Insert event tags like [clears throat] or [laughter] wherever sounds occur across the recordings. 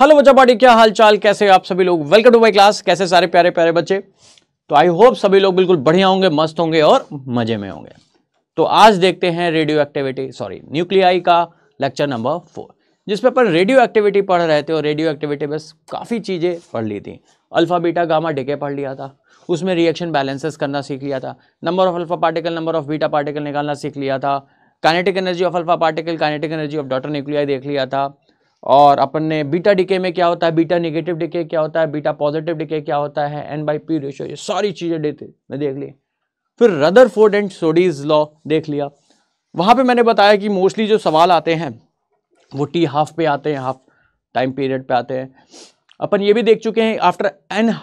hello बच्चा party क्या हाल चाल कैसे आप सभी लोग वेलकम टू माई क्लास कैसे सारे प्यारे प्यारे बच्चे तो आई होप सभी लोग बिल्कुल बढ़िया होंगे मस्त होंगे और मजे में होंगे तो आज देखते हैं रेडियो एक्टिविटी सॉरी न्यूक्लियाई का लेक्चर नंबर फोर जिसमें अपन रेडियो एक्टिविटी पढ़ रहे थे और रेडियो एक्टिविटी बस काफ़ी चीज़ें पढ़ ली थी अल्फ़ा बीटा गामा डेके पढ़ लिया था उसमें रिएक्शन बैलेंसेस करना सीख लिया था number of alpha particle number of beta particle निकालना सीख लिया था kinetic energy of alpha particle kinetic energy of daughter nuclei देख लिया था और अपन ने बीटा डिके में क्या होता है बीटा निगेटिव डिके क्या होता है बीटा पॉजिटिव डिके क्या होता है एन बाई पी रेशो ये सारी चीज़ें देते देख ली फिर Rutherford and Soddy's law देख लिया वहाँ पे मैंने बताया कि मोस्टली जो सवाल आते हैं वो टी हाफ पे आते हैं हाफ टाइम पीरियड पे आते हैं अपन ये भी देख चुके हैं after n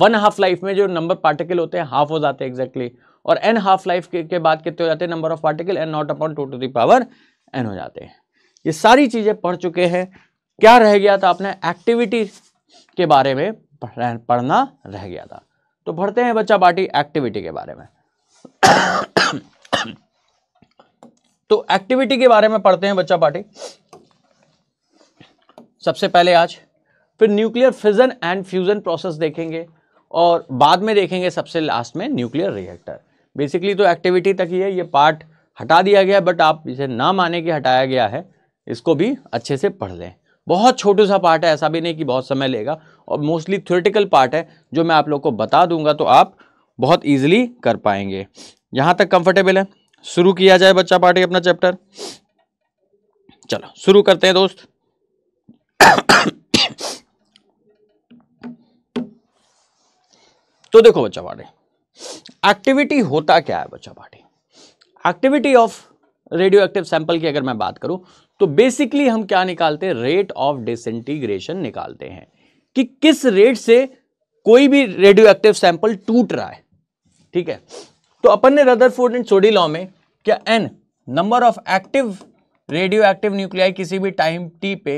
one half life में जो नंबर पार्टिकल होते हैं हाफ हो जाते हैं एग्जैक्टली और एन हाफ लाइफ के, के बाद कितने हो जाते हैं number of particle n not upon two to the power N हो जाते हैं ये सारी चीज़ें पढ़ चुके हैं क्या रह गया था आपने एक्टिविटी के बारे में पढ़ना रह गया था तो पढ़ते हैं बच्चा बाटी एक्टिविटी के बारे में तो एक्टिविटी के बारे में पढ़ते हैं बच्चा पार्टी सबसे पहले आज फिर nuclear fission and fusion process देखेंगे और बाद में देखेंगे सबसे लास्ट में न्यूक्लियर रिएक्टर बेसिकली तो एक्टिविटी तक ही है ये पार्ट हटा दिया गया बट आप इसे ना माने कि हटाया गया है इसको भी अच्छे से पढ़ लें बहुत छोटा सा पार्ट है ऐसा भी नहीं कि बहुत समय लेगा और मोस्टली थ्योरेटिकल पार्ट है जो मैं आप लोग को बता दूंगा तो आप बहुत ईजिली कर पाएंगे यहाँ तक कंफर्टेबल है शुरू किया जाए बच्चा पार्टी अपना चैप्टर चलो शुरू करते हैं दोस्त तो देखो बच्चा पार्टी एक्टिविटी होता क्या है बच्चा party activity of radio active sample की अगर मैं बात करूं तो बेसिकली हम क्या निकालते हैं रेट ऑफ डिसइंटीग्रेशन निकालते हैं कि किस रेट से कोई भी रेडियो एक्टिव सैंपल टूट रहा है ठीक है तो अपन ने रदरफोर्ड एंड सोडी लॉ में क्या N number of active radio active nuclei किसी भी टाइम टी पे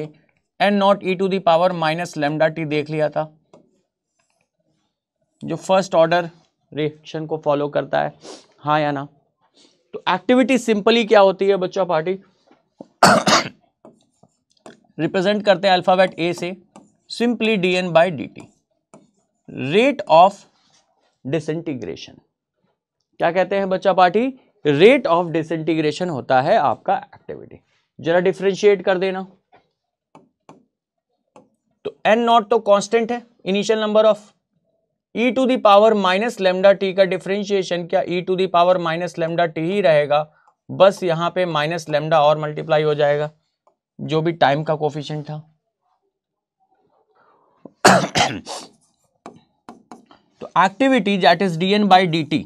N naught e to the power minus lambda T देख लिया था जो फर्स्ट ऑर्डर रिएक्शन को फॉलो करता है हा या ना तो एक्टिविटी सिंपली क्या होती है बच्चों पार्टी रिप्रेजेंट करते हैं अल्फ़ाबेट ए से simply D N by D T rate of disintegration क्या कहते हैं बच्चा पार्टी रेट ऑफ डिसंटीग्रेशन होता है आपका एक्टिविटी जरा डिफ्रेंशिएट कर देना तो एन नॉट तो कांस्टेंट है initial number of e to the power minus lambda T का डिफ्रेंशिएशन क्या e to the power minus lambda T ही रहेगा बस यहाँ पे माइनस लेमडा और मल्टीप्लाई हो जाएगा जो भी टाइम का कोफिशेंट था [coughs] तो activity that is D N by D T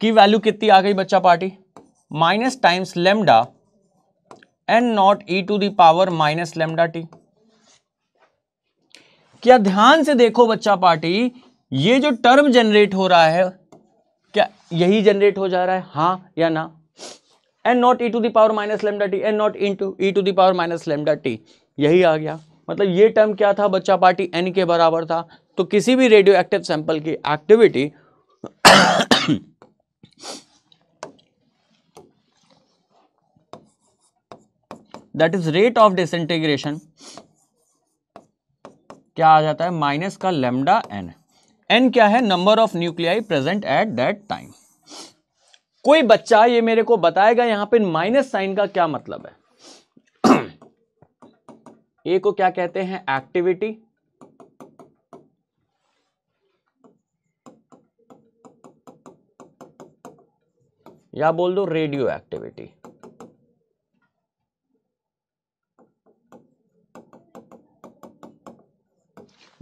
की वैल्यू कितनी आ गई बच्चा party minus times lambda N naught e to the power minus lambda T क्या ध्यान से देखो बच्चा पार्टी ये जो टर्म जनरेट हो रहा है क्या यही जनरेट हो जा रहा है हाँ या ना N naught e to the power minus lambda T N naught into E to the power minus lambda T यही आ गया मतलब ये टर्म क्या था बच्चा पार्टी एन के बराबर था तो किसी भी रेडियो एक्टिव सैंपल की activity that is rate of disintegration क्या आ जाता है माइनस का लेमडा एन एन क्या है number of nuclei present at that time कोई बच्चा ये मेरे को बताएगा यहां पे माइनस साइन का क्या मतलब है ए को क्या कहते हैं एक्टिविटी या बोल दो radio activity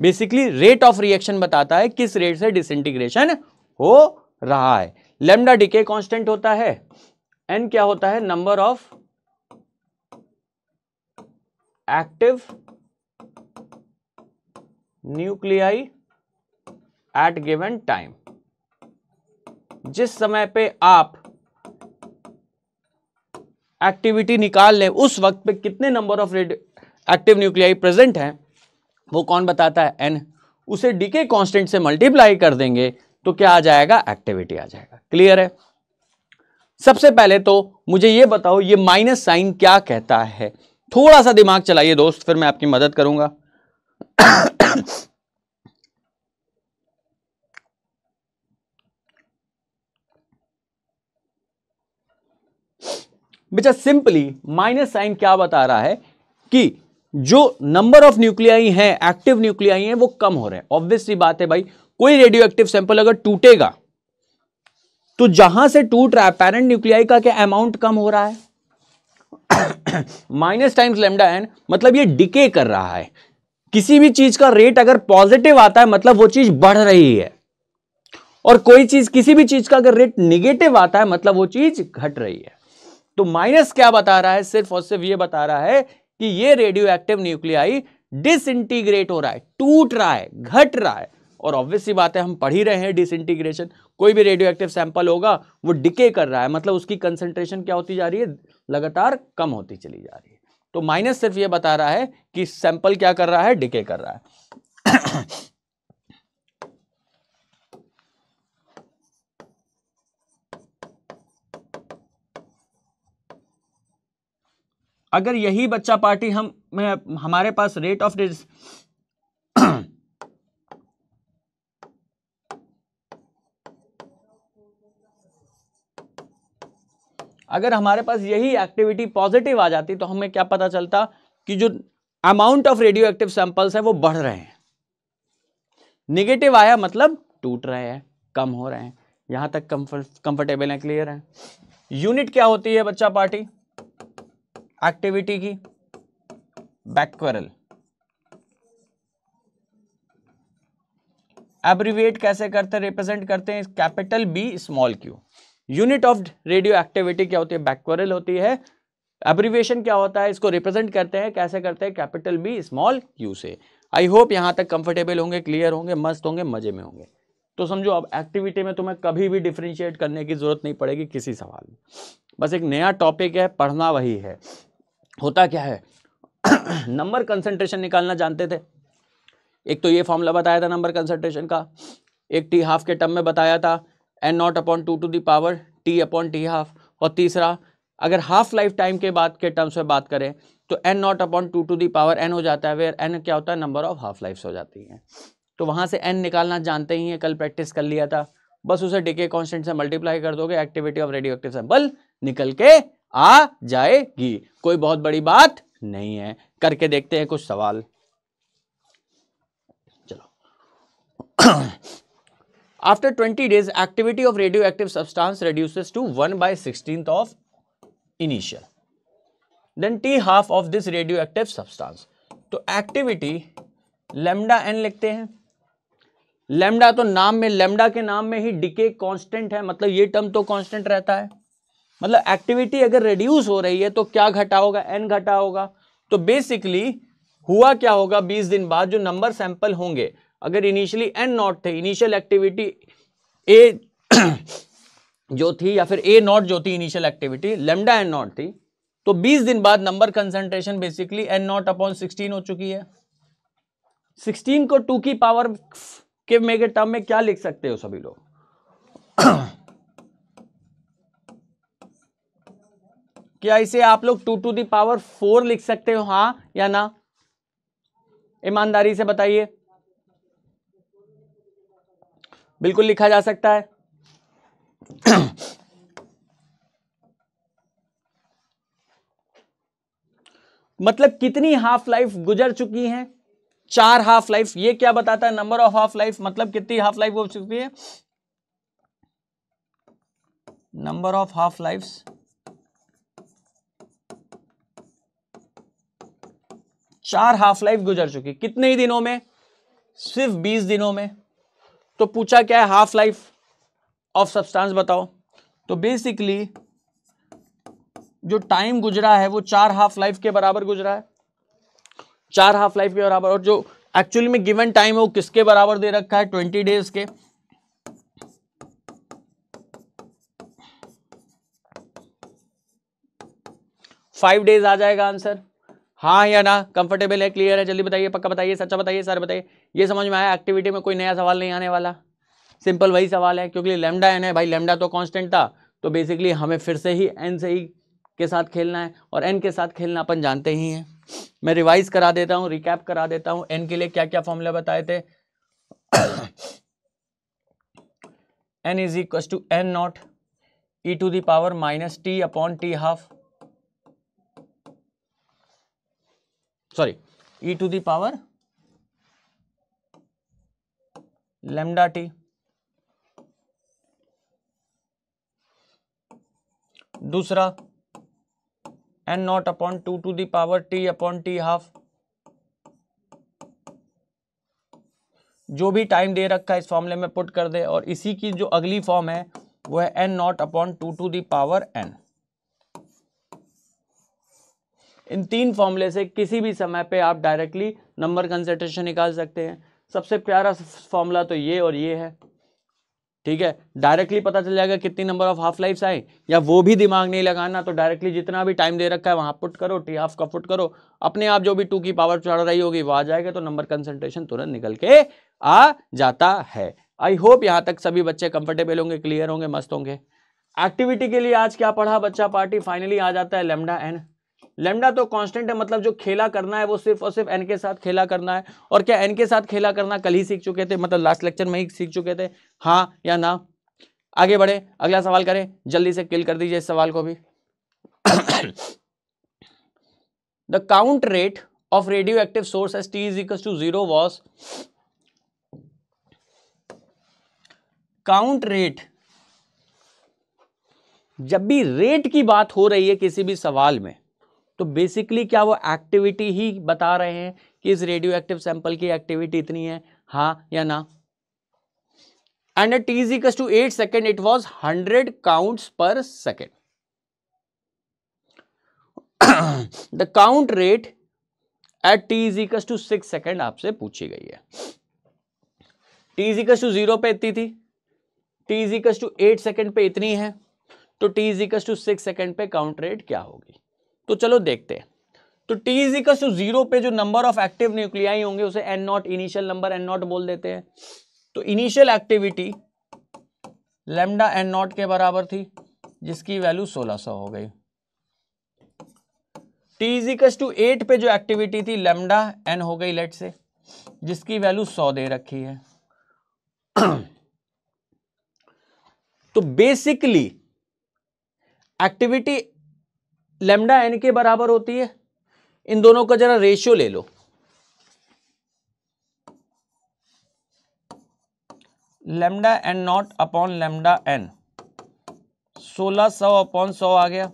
basically rate of reaction बताता है किस रेट से डिसइंटीग्रेशन हो रहा है लेमडा डीके कांस्टेंट होता है एन क्या होता है number of active nuclei at given time जिस समय पे आप एक्टिविटी निकाल लें उस वक्त पे कितने number of radio active nuclei present हैं वो कौन बताता है एन उसे डीके कांस्टेंट से मल्टीप्लाई कर देंगे तो क्या आ जाएगा एक्टिविटी आ जाएगा क्लियर है सबसे पहले तो मुझे ये बताओ ये माइनस साइन क्या कहता है थोड़ा सा दिमाग चलाइए दोस्त फिर मैं आपकी मदद करूंगा बेचा सिंपली माइनस साइन क्या बता रहा है कि जो नंबर ऑफ न्यूक्लियाई हैं एक्टिव न्यूक्लियाई हैं वो कम हो रहे हैं ऑब्वियसली बात है भाई कोई रेडियो एक्टिव सैंपल अगर टूटेगा तो जहां से टूट रहा है पेरेंट न्यूक्लियाई का क्या अमाउंट कम हो रहा है माइनस टाइम्स लेमडा एन मतलब ये डिके कर रहा है किसी भी चीज का रेट अगर पॉजिटिव आता है मतलब वो चीज बढ़ रही है और कोई चीज किसी भी चीज का अगर रेट निगेटिव आता है मतलब वो चीज घट रही है तो माइनस क्या बता रहा है सिर्फ और सिर्फ ये बता रहा है कि ये रेडियो एक्टिव न्यूक्लियाई डिसइंटीग्रेट हो रहा है टूट रहा है घट रहा है और ऑब्वियसली बात है हम पढ़ ही रहे हैं डिसइंटीग्रेशन कोई भी रेडियो एक्टिव सैंपल होगा वो डिके कर रहा है मतलब उसकी कंसेंट्रेशन क्या होती जा रही है लगातार कम होती चली जा रही है तो माइनस सिर्फ ये बता रहा है कि सैंपल क्या कर रहा है डिके कर रहा है अगर यही बच्चा पार्टी हम में हमारे पास रेट ऑफ अगर हमारे पास यही एक्टिविटी पॉजिटिव आ जाती तो हमें क्या पता चलता कि जो amount of radio active samples है वो बढ़ रहे हैं निगेटिव आया मतलब टूट रहे हैं कम हो रहे हैं यहां तक कंफर्टेबल है क्लियर है यूनिट क्या होती है बच्चा पार्टी एक्टिविटी की बैक्वरल एब्रीविएट कैसे करते हैं रिप्रेजेंट करते हैं capital B small Q unit of radio activity क्या होती है बैक्वरल होती है एब्रीविएशन क्या होता है इसको रिप्रेजेंट करते हैं कैसे करते हैं कैपिटल बी स्मॉल क्यू से आई होप यहां तक कंफर्टेबल होंगे क्लियर होंगे मस्त होंगे मजे में होंगे तो समझो अब एक्टिविटी में तुम्हें कभी भी डिफ्रेंशिएट करने की जरूरत नहीं पड़ेगी किसी सवाल में बस एक नया टॉपिक है पढ़ना वही है होता क्या है नंबर [clears throat] कंसंट्रेशन निकालना जानते थे एक तो ये फॉर्मूला बताया था नंबर कंसंट्रेशन का एक टी हाफ के टर्म में बताया था N not upon two to the power T upon T half और तीसरा अगर हाफ लाइफ टाइम के बाद के टर्म्स में बात करें तो N not upon two to the power N हो जाता है वेयर एन क्या होता है नंबर ऑफ हाफ लाइफ्स हो जाती हैं तो वहाँ से एन निकालना जानते ही हैं कल प्रैक्टिस कर लिया था बस उसे डिके कॉन्स्टेंट से मल्टीप्लाई कर दोगे activity of radio active sample निकल के आ जाएगी कोई बहुत बड़ी बात नहीं है करके देखते हैं कुछ सवाल चलो after twenty days activity of radio active substance reduces to one by sixteen of initial then T half of this radio active substance तो एक्टिविटी लेमडा एन लिखते हैं लेमडा तो नाम में लेमडा के नाम में ही डिके कांस्टेंट है मतलब ये टर्म तो कांस्टेंट रहता है मतलब एक्टिविटी अगर रिड्यूस हो रही है तो क्या घटा होगा एन घटा होगा तो बेसिकली हुआ क्या होगा 20 दिन बाद जो नंबर सैंपल होंगे अगर इनिशियली एन नॉट थे इनिशियल एक्टिविटी ए जो थी या फिर ए नॉट जो थी initial activity lambda N naught थी तो 20 दिन बाद number concentration basically N not upon sixteen हो चुकी है सिक्सटीन को टू की पावर के मेगे टर्म में क्या लिख सकते हो सभी लोग [clears throat] क्या इसे आप लोग टू टू दावर फोर लिख सकते हो हाँ या ना ईमानदारी से बताइए बिल्कुल लिखा जा सकता है मतलब कितनी हाफ लाइफ गुजर चुकी है चार हाफ लाइफ ये क्या बताता है नंबर ऑफ हाफ लाइफ मतलब कितनी हाफ लाइफ हो चुकी है नंबर ऑफ हाफ लाइफ्स चार हाफ लाइफ गुजर चुकी कितने ही दिनों में सिर्फ बीस दिनों में तो पूछा क्या है हाफ लाइफ ऑफ सब्सटेंस बताओ तो बेसिकली जो टाइम गुजरा है वो चार हाफ लाइफ के बराबर गुजरा है चार हाफ लाइफ के बराबर और जो एक्चुअली में गिवन टाइम है वो किसके बराबर दे रखा है ट्वेंटी डेज के फाइव डेज आ जाएगा आंसर हाँ या ना कंफर्टेबल है क्लियर है जल्दी बताइए पक्का बताइए सच्चा बताइए सर बताइए ये समझ में आया एक्टिविटी में कोई नया सवाल नहीं आने वाला सिंपल वही सवाल है क्योंकि लेमडा एन है भाई लेमडा तो कॉन्स्टेंट था तो बेसिकली हमें फिर से ही एन से ही के साथ खेलना है और एन के साथ खेलना अपन जानते ही हैं मैं रिवाइज करा देता हूँ रिकैप करा देता हूँ एन के लिए क्या क्या फॉर्मूला बताए थे N is equal to N naught e to the power minus T upon T half sorry e to the power lambda T दूसरा N not upon two to the power T upon T half जो भी time दे रखा है इस फॉर्मूले में put कर दे और इसी की जो अगली फॉर्म है वो है N not upon two to the power N इन तीन फॉर्मूले से किसी भी समय पे आप डायरेक्टली नंबर कंसेंट्रेशन निकाल सकते हैं सबसे प्यारा फॉर्मूला तो ये और ये है ठीक है डायरेक्टली पता चल जाएगा कितनी नंबर ऑफ हाफ लाइफ्स आए या वो भी दिमाग नहीं लगाना तो डायरेक्टली जितना भी टाइम दे रखा है वहाँ पुट करो टी हाफ का पुट करो अपने आप जो भी टू की पावर चढ़ रही होगी वो आ जाएगा तो नंबर कंसेंट्रेशन तुरंत निकल के आ जाता है आई होप यहाँ तक सभी बच्चे कंफर्टेबल होंगे क्लियर होंगे मस्त होंगे एक्टिविटी के लिए आज क्या पढ़ा बच्चा पार्टी फाइनली आ जाता है लेमडा एन लेमडा तो कांस्टेंट है मतलब जो खेला करना है वो सिर्फ और सिर्फ एन के साथ खेला करना है और क्या एन के साथ खेला करना कल ही सीख चुके थे मतलब लास्ट लेक्चर में ही सीख चुके थे हाँ या ना आगे बढ़े अगला सवाल करें जल्दी से किल कर दीजिए इस सवाल को भी the count rate of radio active source S T is equal to zero was count rate जब भी रेट की बात हो रही है किसी भी सवाल में तो बेसिकली क्या वो एक्टिविटी ही बता रहे हैं कि इस रेडियो एक्टिव सैंपल की एक्टिविटी इतनी है हा या ना and at is equal to eight second it was hundred count per second the count rate at T is equal to six second आपसे पूछी गई है T is equal to zero पे इतनी थी T is equal to eight second पे इतनी है तो T is equal to six second पे काउंट रेट क्या होगी तो चलो देखते हैं तो टी इज टू जीरो पे जो नंबर ऑफ एक्टिव न्यूक्लियाई होंगे उसे N naught initial number N naught बोल देते हैं तो initial activity lambda N naught के बराबर थी जिसकी वैल्यू 1600 हो गई टी इज टू एट पे जो एक्टिविटी थी लेमडा एन हो गई लेट से जिसकी वैल्यू सौ दे रखी है [clears throat] तो बेसिकली एक्टिविटी लेमडा एन के बराबर होती है इन दोनों का जरा रेशियो ले लो lambda N not upon lambda N सोलह सौ अपॉन सौ आ गया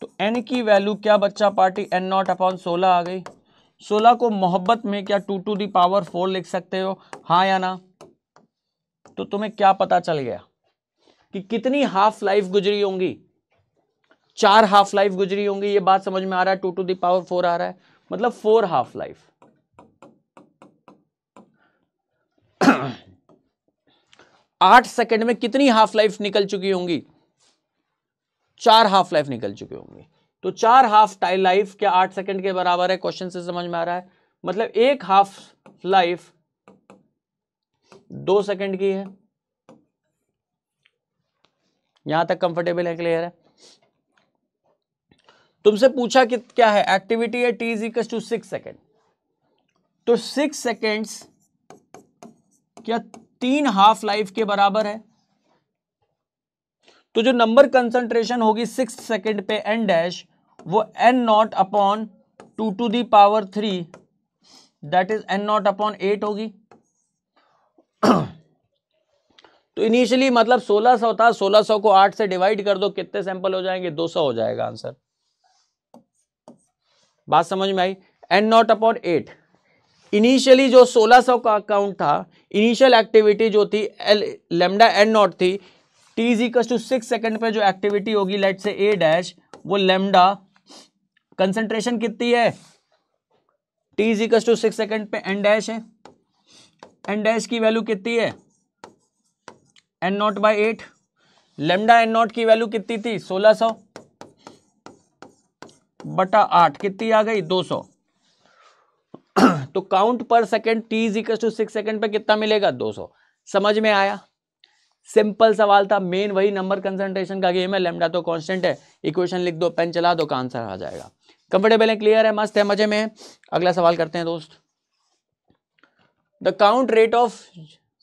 तो एन की वैल्यू क्या बच्चा पार्टी एन नॉट अपॉन सोलह आ गई सोलह को मोहब्बत में क्या two to the power four लिख सकते हो हाँ या ना तो तुम्हें क्या पता चल गया कि कितनी हाफ लाइफ गुजरी होंगी चार हाफ लाइफ गुजरी होंगी ये बात समझ में आ रहा है टू टू दावर फोर आ रहा है मतलब फोर हाफ लाइफ आठ सेकंड में कितनी हाफ लाइफ निकल चुकी होंगी चार हाफ लाइफ निकल चुकी होंगी तो चार हाफ टाइम लाइफ क्या आठ सेकंड के बराबर है क्वेश्चन से समझ में आ रहा है मतलब एक हाफ लाइफ दो सेकंड की है यहां तक कंफर्टेबल है क्लियर है तुमसे पूछा कि क्या है एक्टिविटी है T is equal to six second तो सिक्स सेकेंड्स क्या तीन हाफ लाइफ के बराबर है तो जो नंबर कंसंट्रेशन होगी सिक्स सेकेंड पे एन डैश वो N not upon two to the power three that is N not upon eight होगी तो इनिशियली मतलब 1600 था 1600 को 8 से डिवाइड कर दो कितने सैंपल हो जाएंगे 200 हो जाएगा आंसर बात समझ में आई N not upon eight initially जो 1600 का अकाउंट था इनिशियल एक्टिविटी जो थी एल लेमडा एन नॉट थी T is equal to six second पे जो एक्टिविटी होगी लेट से ए डैश वो लेमडा कंसेंट्रेशन कितनी है T is equal to six second पे एन डैश है एन डैश की वैल्यू कितनी है N naught by eight lambda N naught की वैल्यू कितनी थी सोलह सौ बटा आठ कितनी आ गई दो सौ तो count per second T is equal to six second पर कितना मिलेगा दो सौ समझ में आया सिंपल सवाल था मेन वही नंबर कंसंट्रेशन का गेम है लेमडा तो कांस्टेंट है इक्वेशन लिख दो पेन चला दो का आंसर आ जाएगा कंफर्टेबल है क्लियर है मस्त है मजे में अगला सवाल करते हैं दोस्त the count rate of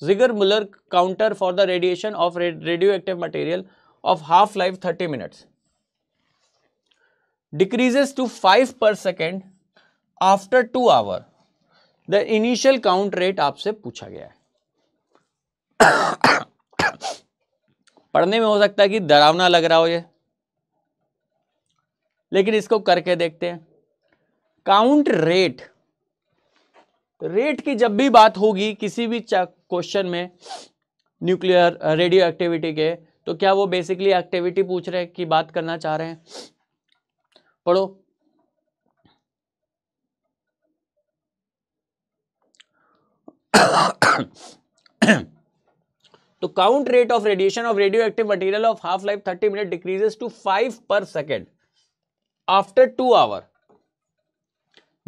Geiger Muller counter for the radiation of radio active material of half life thirty minutes decreases to five per second after two hour the initial count rate आपसे पूछा गया है पढ़ने में हो सकता है कि डरावना लग रहा हो ये लेकिन इसको करके देखते हैं काउंट रेट रेट की जब भी बात होगी किसी भी क्वेश्चन में न्यूक्लियर रेडियो एक्टिविटी के तो क्या वो बेसिकली एक्टिविटी पूछ रहे की बात करना चाह रहे हैं पढ़ो तो count rate of radiation of radio active material of half life thirty minute decreases to five per second after two hour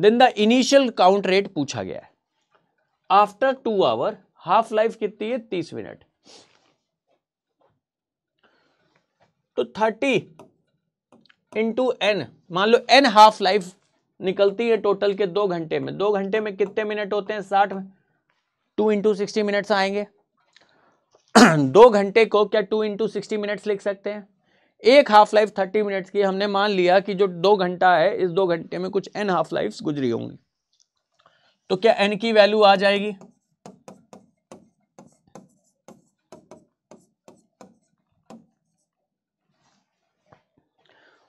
then the initial count rate पूछा गया है after two hour half life कितनी है तीस minute तो thirty into N मान लो N half life निकलती है टोटल के दो घंटे में दो घंटे में कितने मिनट होते हैं साठ टू इंटू सिक्सटी मिनट्स आएंगे [clears throat] दो घंटे को क्या टू इंटू सिक्सटी मिनट्स लिख सकते हैं एक हाफ लाइफ थर्टी मिनट्स की हमने मान लिया कि जो दो घंटा है इस दो घंटे में कुछ एन हाफ लाइफ गुजरी होंगी तो क्या एन की वैल्यू आ जाएगी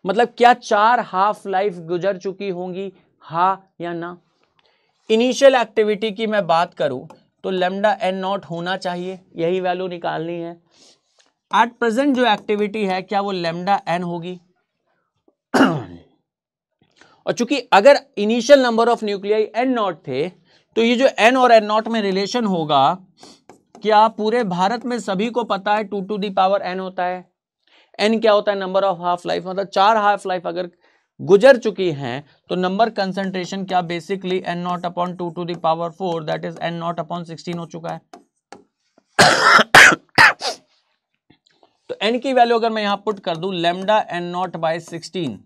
मतलब क्या चार हाफ लाइफ गुजर चुकी होंगी हा या ना इनिशियल एक्टिविटी की मैं बात करूं तो लेमडा एन नॉट होना चाहिए यही वैल्यू निकालनी है एट प्रेजेंट जो एक्टिविटी है क्या वो लेमडा एन होगी और चूंकि अगर initial number of nuclei N naught थे तो ये जो एन और एन नॉट में रिलेशन होगा क्या पूरे भारत में सभी को पता है two to the power N होता है एन क्या होता है नंबर ऑफ हाफ लाइफ मतलब चार हाफ लाइफ अगर गुजर चुकी हैं तो नंबर कंसंट्रेशन क्या basically N not upon two to the power four that is N not upon sixteen हो चुका है तो एन की वैल्यू अगर मैं यहां पुट कर दू lambda N naught by sixteen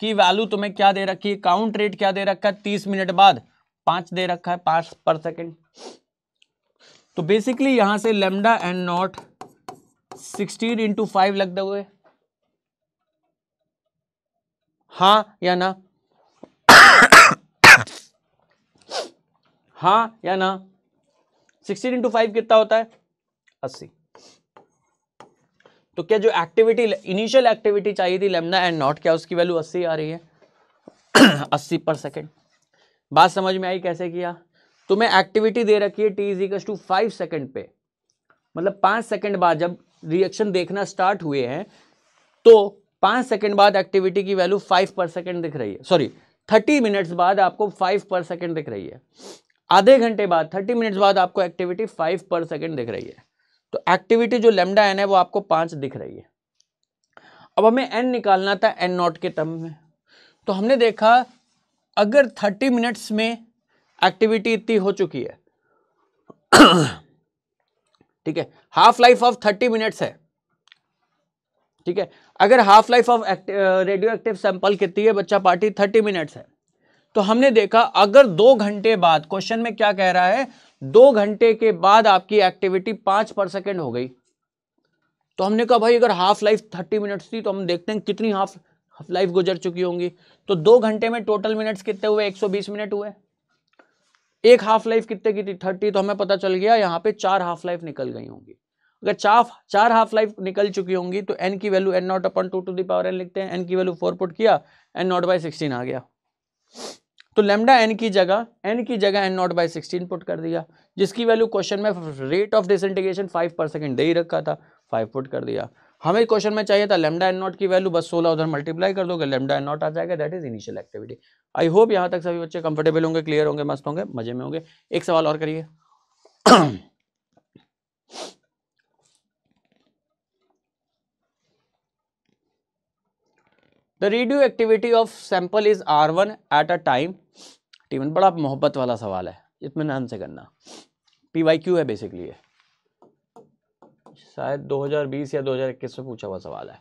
की वैल्यू तुम्हें क्या दे रखी है काउंट रेट क्या दे रखा है तीस मिनट बाद पांच दे रखा है पांच पर सेकेंड तो बेसिकली यहां से lambda N naught sixteen into five लग दोगे हाँ या ना [coughs] हाँ या ना सिक्सटीन इंटू फाइव कितना होता है अस्सी तो क्या जो एक्टिविटी इनिशियल एक्टिविटी चाहिए थी लेमना एंड नॉट क्या उसकी वैल्यू अस्सी आ रही है [coughs] अस्सी पर सेकेंड बात समझ में आई कैसे किया तुम्हें तो एक्टिविटी दे रखी है T is equals to five second पे मतलब पाँच सेकेंड बाद जब रिएक्शन देखना स्टार्ट हुए हैं तो पांच सेकंड बाद एक्टिविटी की वैल्यू फाइव पर सेकंड दिख रही है सॉरी थर्टी मिनट्स बाद आपको फाइव पर सेकंड दिख रही है आधे घंटे बाद थर्टी मिनट्स बाद आपको एक्टिविटी फाइव पर सेकंड दिख रही है तो एक्टिविटी जो लेमडा एन है वो आपको पांच दिख रही है अब हमें एन निकालना था एन नॉट के टर्म में तो हमने देखा अगर थर्टी मिनट्स में एक्टिविटी इतनी हो चुकी है ठीक है half life of thirty minutes है ठीक है अगर half life of radio active sample कितनी है बच्चा पार्टी थर्टी मिनट्स है तो हमने देखा अगर दो घंटे बाद क्वेश्चन में क्या कह रहा है दो घंटे के बाद आपकी एक्टिविटी पांच पर सेकेंड हो गई तो हमने कहा भाई अगर हाफ लाइफ थर्टी मिनट्स थी तो हम देखते हैं कितनी हाफ लाइफ गुजर चुकी होंगी तो दो घंटे में टोटल मिनट्स कितने हुए 120 मिनट हुए एक हाफ लाइफ कितने की थी थर्टी तो हमें पता चल गया यहाँ पे चार हाफ लाइफ निकल गई होंगी अगर चार चार हाफ लाइफ निकल चुकी होंगी तो एन की वैल्यू N naught upon two to the power N लिखते हैं एन की वैल्यू फोर पुट किया एन नॉट बाई सिक्सटीन आ गया तो लेमडा एन की जगह एन की जगह N naught by sixteen put कर दिया जिसकी वैल्यू क्वेश्चन में rate of disintegration five per second दे ही रखा था फाइव पुट कर दिया हमें क्वेश्चन में चाहिए था लेमडा एन नॉट की वैल्यू बस सोलह उधर मल्टीप्लाई कर दोगे लेमडा एन नॉट आ जाएगा that is initial activity I hope यहाँ तक सभी बच्चे कंफर्टेबल होंगे क्लियर होंगे मस्त होंगे मजे में होंगे एक सवाल और करिए the radio activity of sample is R one at a time T one बड़ा मोहब्बत वाला सवाल है इतमान से करना पी वाई क्यू है बेसिकली है शायद 2020 या 2021 में पूछा हुआ सवाल है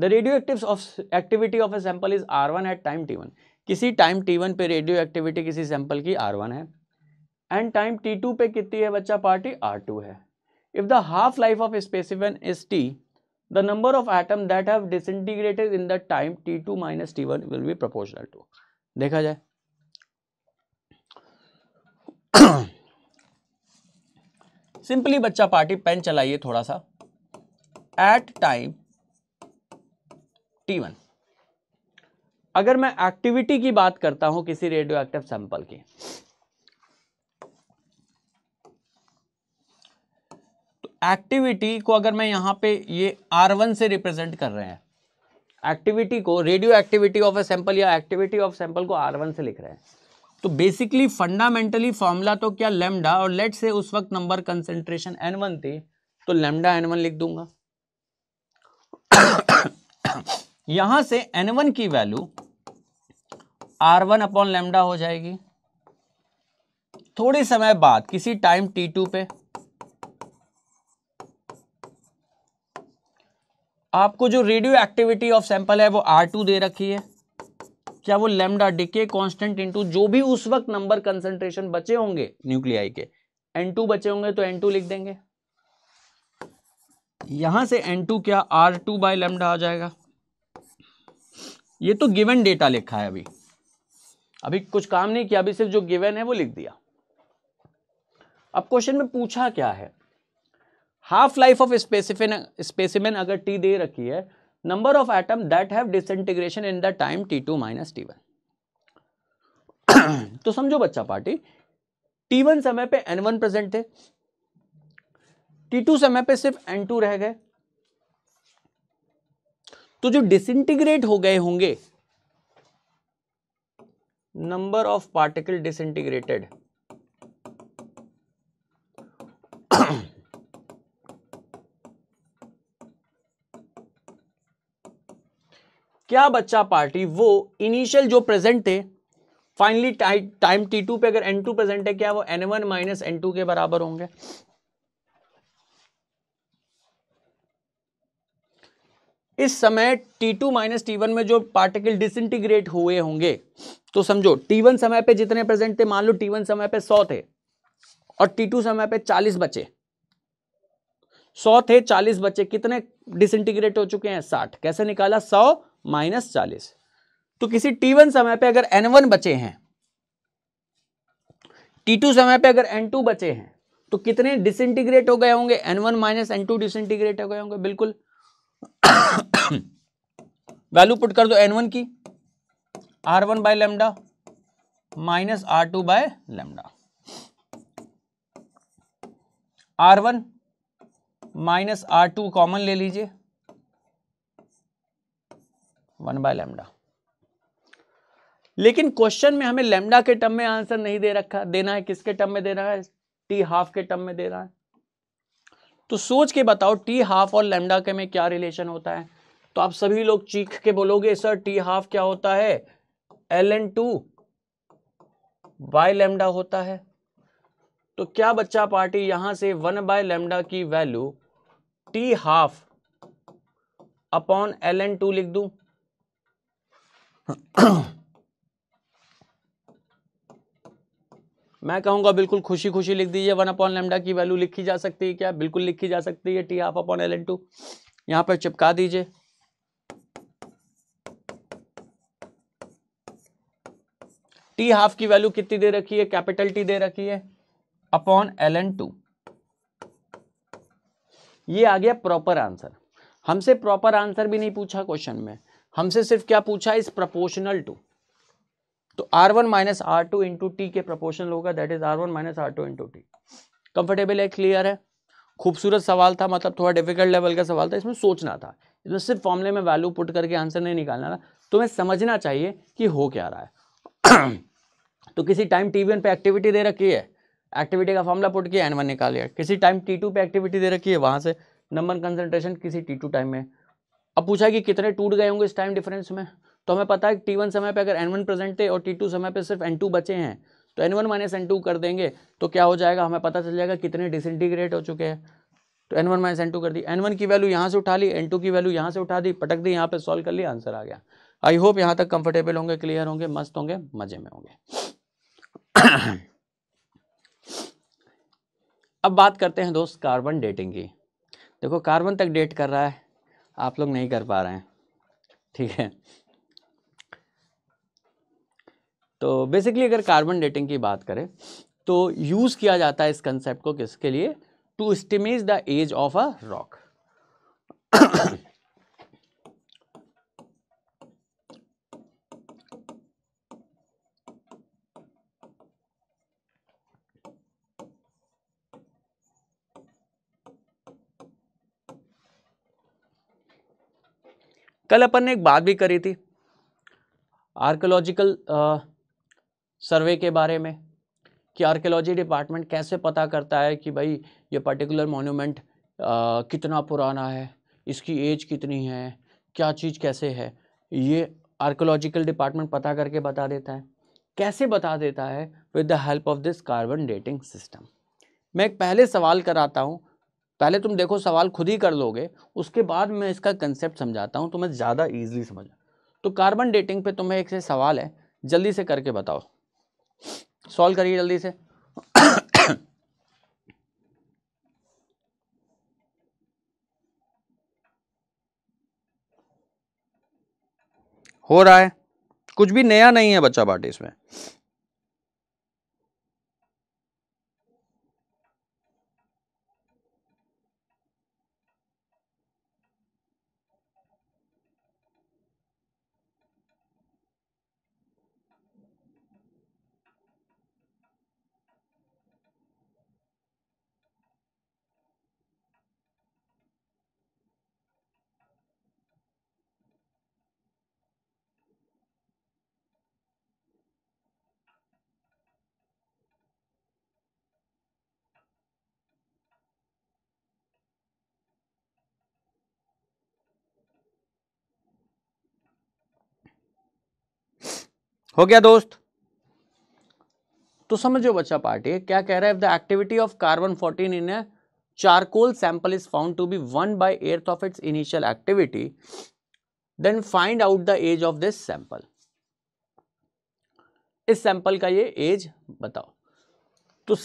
the radio active of activity of a sample is R one at time T one किसी टाइम टी वन पे रेडियो एक्टिविटी किसी सैंपल की आर वन है एंड टाइम टी टू पे कितनी है बच्चा पार्टी आर टू है if the half life of specimen is T the number of atom that have disintegrated in the time T two minus T one will be proportional to देखा जाए [clears throat] [clears throat] simply बच्चा party pen चलाइए थोड़ा सा eight time T one अगर मैं activity की बात करता हूं किसी रेडियो एक्टिव सैंपल की तो एक्टिविटी को अगर मैं यहां पे ये आर वन से रिप्रेजेंट कर रहे हैं एक्टिविटी को radio activity of a sample या एक्टिविटी ऑफ सैंपल को आर वन से लिख रहे हैं तो बेसिकली फंडामेंटली फॉर्मूला तो क्या लेमडा और लेट से उस वक्त नंबर कंसेंट्रेशन एन वन थे तो लेमडा एन वन लिख दूंगा यहां से एन वन की value R one upon lambda हो जाएगी थोड़े समय बाद किसी टाइम टी टू पे आपको जो रेडियो एक्टिविटी ऑफ सैंपल है वो आर टू दे रखी है क्या वो लेमडा डिके कॉन्स्टेंट इनटू जो भी उस वक्त नंबर कंसेंट्रेशन बचे होंगे न्यूक्लियाई के एन टू बचे होंगे तो एन टू लिख देंगे यहां से एन टू क्या आर टू बाई लेमडा आ जाएगा ये तो गिवन डेटा लिखा है अभी अभी कुछ काम नहीं किया अभी सिर्फ जो गिवन है वो लिख दिया अब क्वेश्चन में पूछा क्या है हाफ लाइफ ऑफ स्पेसिफिन स्पेसिमेन अगर टी दे रखी है atom that have disintegration in the time T two minus T one तो समझो बच्चा पार्टी टी वन समय पे वन प्रेजेंट थे टी टू समय पे सिर्फ एन टू रह गए तो जो डिसइंटीग्रेट हो गए होंगे नंबर ऑफ पार्टिकल डिसइंटीग्रेटेड क्या बच्चा पार्टी वो इनिशियल जो प्रेजेंट थे फाइनली टाइम टी टू पे अगर एन टू प्रेजेंट है क्या वो N one minus N two के बराबर होंगे इस समय T2 माइनस टी वन में जो पार्टिकल डिसइंटीग्रेट हुए होंगे तो समझो T1 समय पे जितने प्रेजेंट थे मान लो T1 समय पे 100 थे और T2 समय पे 40 बचे सौ थे चालीस बच्चे कितने डिसइंटीग्रेट हो चुके हैं साठ कैसे निकाला सौ माइनस चालीस तो किसी टी वन समय पे अगर एन वन बचे हैं टी टू समय पे अगर एन टू बचे हैं तो कितने डिसइंटीग्रेट हो गए होंगे N one minus N two disintegrate हो गए होंगे बिल्कुल वैल्यू पुट कर दो एन वन की R one by lambda minus R two by lambda R one minus R two common ले लीजिए वन बाय लेमडा लेकिन क्वेश्चन में हमें लेमडा के टर्म में आंसर नहीं दे रखा देना है किसके टर्म में देना है टी हाफ के टर्म में देना है तो सोच के बताओ टी हाफ और लेमडा के में क्या रिलेशन होता है तो आप सभी लोग चीख के बोलोगे सर टी हाफ क्या होता है L N two by lambda होता है तो क्या बच्चा पार्टी यहां से वन बाय लेमडा की value T half upon L N two लिख दू [clears throat] मैं कहूंगा बिल्कुल खुशी खुशी लिख दीजिए वन अपॉन लेमडा की वैल्यू लिखी जा सकती है क्या बिल्कुल लिखी जा सकती है T half upon L N two यहां पर चिपका दीजिए टी हाफ की वैल्यू कितनी दे रखी है कैपिटल टी दे रखी है अपॉन एल एन टू ये आ गया प्रॉपर आंसर हमसे प्रॉपर आंसर भी नहीं पूछा क्वेश्चन में हमसे सिर्फ क्या पूछा इज प्रपोर्शनल टू तो R one minus R two into T के प्रपोर्शनल होगा that is R one minus R two into T comfortable है क्लियर है खूबसूरत सवाल था मतलब थोड़ा डिफिकल्ट लेवल का सवाल था इसमें सोचना था इसमें सिर्फ फॉर्मले में वैल्यू पुट करके आंसर नहीं निकालना था तुम्हें तो समझना चाहिए कि हो क्या रहा है [clears throat] तो किसी टाइम टीवी पे एक्टिविटी दे रखी है एक्टिविटी का फॉर्मला पुट किया एन वन निकाल लिया किसी टाइम टी टू पर एक्टिविटी दे रखी है वहाँ से नंबर कंसनट्रेशन किसी टी टू टाइम में अब पूछा कि कितने टूट गए होंगे इस टाइम डिफरेंस में तो हमें पता है टी वन समय पर अगर एन वन प्रेजेंट थे और टी टू समय पर सिर्फ एन टू बचे हैं तो N one minus N two कर देंगे तो क्या हो जाएगा हमें पता चल जाएगा कितने डिसइंटीग्रेट हो चुके हैं तो N one minus N two कर दी एन वन की वैल्यू यहाँ से उठा ली एन टू की वैल्यू यहाँ से उठा दी पटक दी यहाँ पर सॉल्व कर लिया आंसर आ गया आई होप यहाँ तक कंफर्टेबल होंगे क्लियर होंगे मस्त होंगे मज़े में होंगे अब बात करते हैं दोस्त कार्बन डेटिंग की देखो कार्बन तक डेट कर रहा है आप लोग नहीं कर पा रहे हैं ठीक है तो बेसिकली अगर कार्बन डेटिंग की बात करें तो यूज़ किया जाता है इस कंसेप्ट को किसके लिए to estimate the age of a rock कल अपन ने एक बात भी करी थी आर्कोलॉजिकल सर्वे के बारे में कि आर्कोलॉजी डिपार्टमेंट कैसे पता करता है कि भाई ये पर्टिकुलर मोन्यूमेंट कितना पुराना है इसकी एज कितनी है क्या चीज़ कैसे है ये आर्कोलॉजिकल डिपार्टमेंट पता करके बता देता है कैसे बता देता है with the help of this carbon dating system मैं एक पहले सवाल कराता हूँ पहले तुम देखो सवाल खुद ही कर लोगे उसके बाद मैं इसका कंसेप्ट समझाता हूँ तुम्हें ज़्यादा ईजिली समझ तो कार्बन डेटिंग पे तुम्हें एक से सवाल है जल्दी से करके बताओ सॉल्व करिए जल्दी से हो रहा है कुछ भी नया नहीं है बच्चा पार्टी इसमें हो गया दोस्त तो समझो बच्चा पार्टी क्या कह रहा है if the activity of carbon fourteen in a charcoal sample is found to be one by eighth of its initial activity then find out the age of this sample इस सैंपल का ये as बताओ तो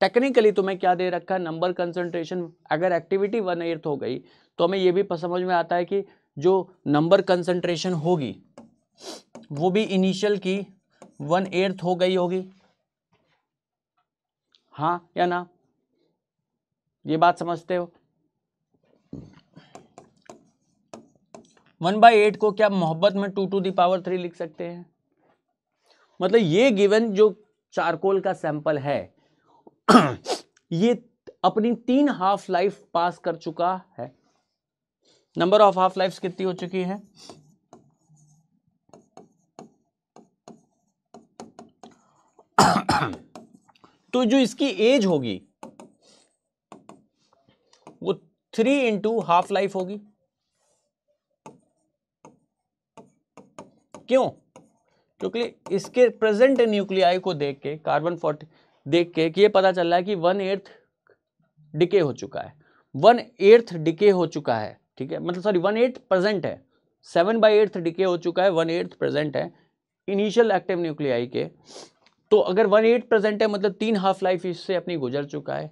technically तुम्हें क्या दे रखा है नंबर कंसंट्रेशन अगर एक्टिविटी वन एर्थ हो गई तो हमें ये भी समझ में आता है कि जो नंबर कंसंट्रेशन होगी वो भी इनिशियल की वन एर्थ हो गई होगी हाँ या ना ये बात समझते हो वन बाई एट को क्या मोहब्बत में टू टू दावर थ्री लिख सकते हैं मतलब ये गिवन जो चारकोल का सैंपल है [clears throat] ये अपनी तीन हाफ लाइफ पास कर चुका है नंबर ऑफ हाफ लाइफ कितनी हो चुकी है तो जो इसकी एज होगी वो थ्री इंटू हाफ लाइफ होगी क्यों क्योंकि इसके प्रेजेंट न्यूक्लियाई को देख के कार्बन फोर्टी देख के कि ये पता चल रहा है कि वन एर्थ डिके हो चुका है वन एर्थ डिके हो चुका है ठीक है मतलब सॉरी वन एर्थ प्रेजेंट है सेवन बाई एर्थ डिके हो चुका है वन एर्थ प्रेजेंट है इनिशियल एक्टिव न्यूक्लियाई के तो अगर वन एट प्रेजेंट है मतलब तीन हाफ लाइफ इससे अपनी गुजर चुका है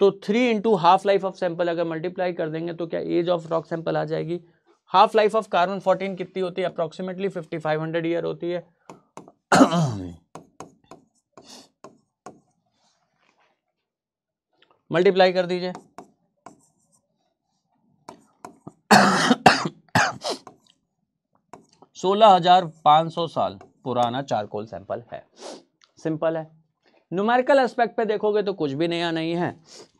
तो three into half life of sample अगर मल्टीप्लाई कर देंगे तो क्या एज ऑफ रॉक सैंपल आ जाएगी half life of carbon fourteen कितनी होती है approximately fifty five hundred year होती है मल्टीप्लाई [coughs] कर दीजिए [coughs] सोलह हजार पांच सौ साल पुराना चारकोल सैंपल है सिंपल है न्यूमेरिकल एस्पेक्ट पे देखोगे तो कुछ भी नया नहीं है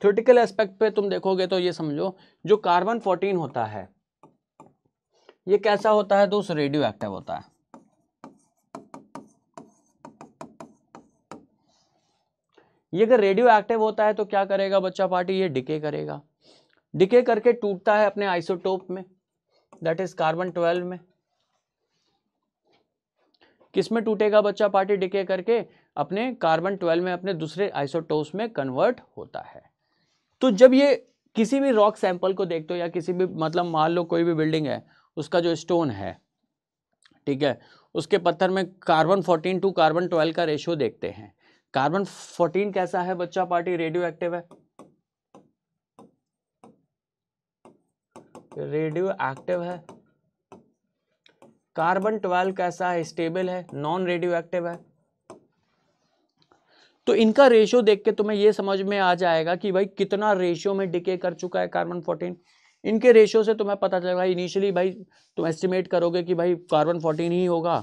थ्योरेटिकल एस्पेक्ट पे तुम देखोगे तो ये समझो जो कार्बन फोर्टीन होता है ये कैसा होता है दोस्त रेडियो एक्टिव होता है ये अगर रेडियो एक्टिव होता है तो क्या करेगा बच्चा पार्टी ये डिके करेगा डिके करके टूटता है अपने आइसोटोप में दैट इज कार्बन ट्वेल्व में किसमें टूटेगा बच्चा पार्टी डिके करके अपने कार्बन ट्वेल्व में अपने दूसरे आइसोटोप्स में कन्वर्ट होता है तो जब ये किसी भी रॉक सैंपल को देखते हो या किसी भी मतलब मान लो कोई भी बिल्डिंग है उसका जो स्टोन है ठीक है उसके पत्थर में carbon fourteen to carbon twelve का रेशियो देखते हैं कार्बन फोर्टीन कैसा है बच्चा पार्टी रेडियो एक्टिव है रेडियो एक्टिव है कार्बन ट्वेल्व कैसा है स्टेबल है नॉन रेडियो एक्टिव है तो इनका रेशियो देख के तुम्हें ये समझ में आ जाएगा कि भाई कितना रेशियो में डिके कर चुका है कार्बन फोर्टीन इनके रेशियो से तुम्हें पता चलेगा इनिशियली भाई तुम एस्टिमेट करोगे कि भाई कार्बन फोर्टीन ही होगा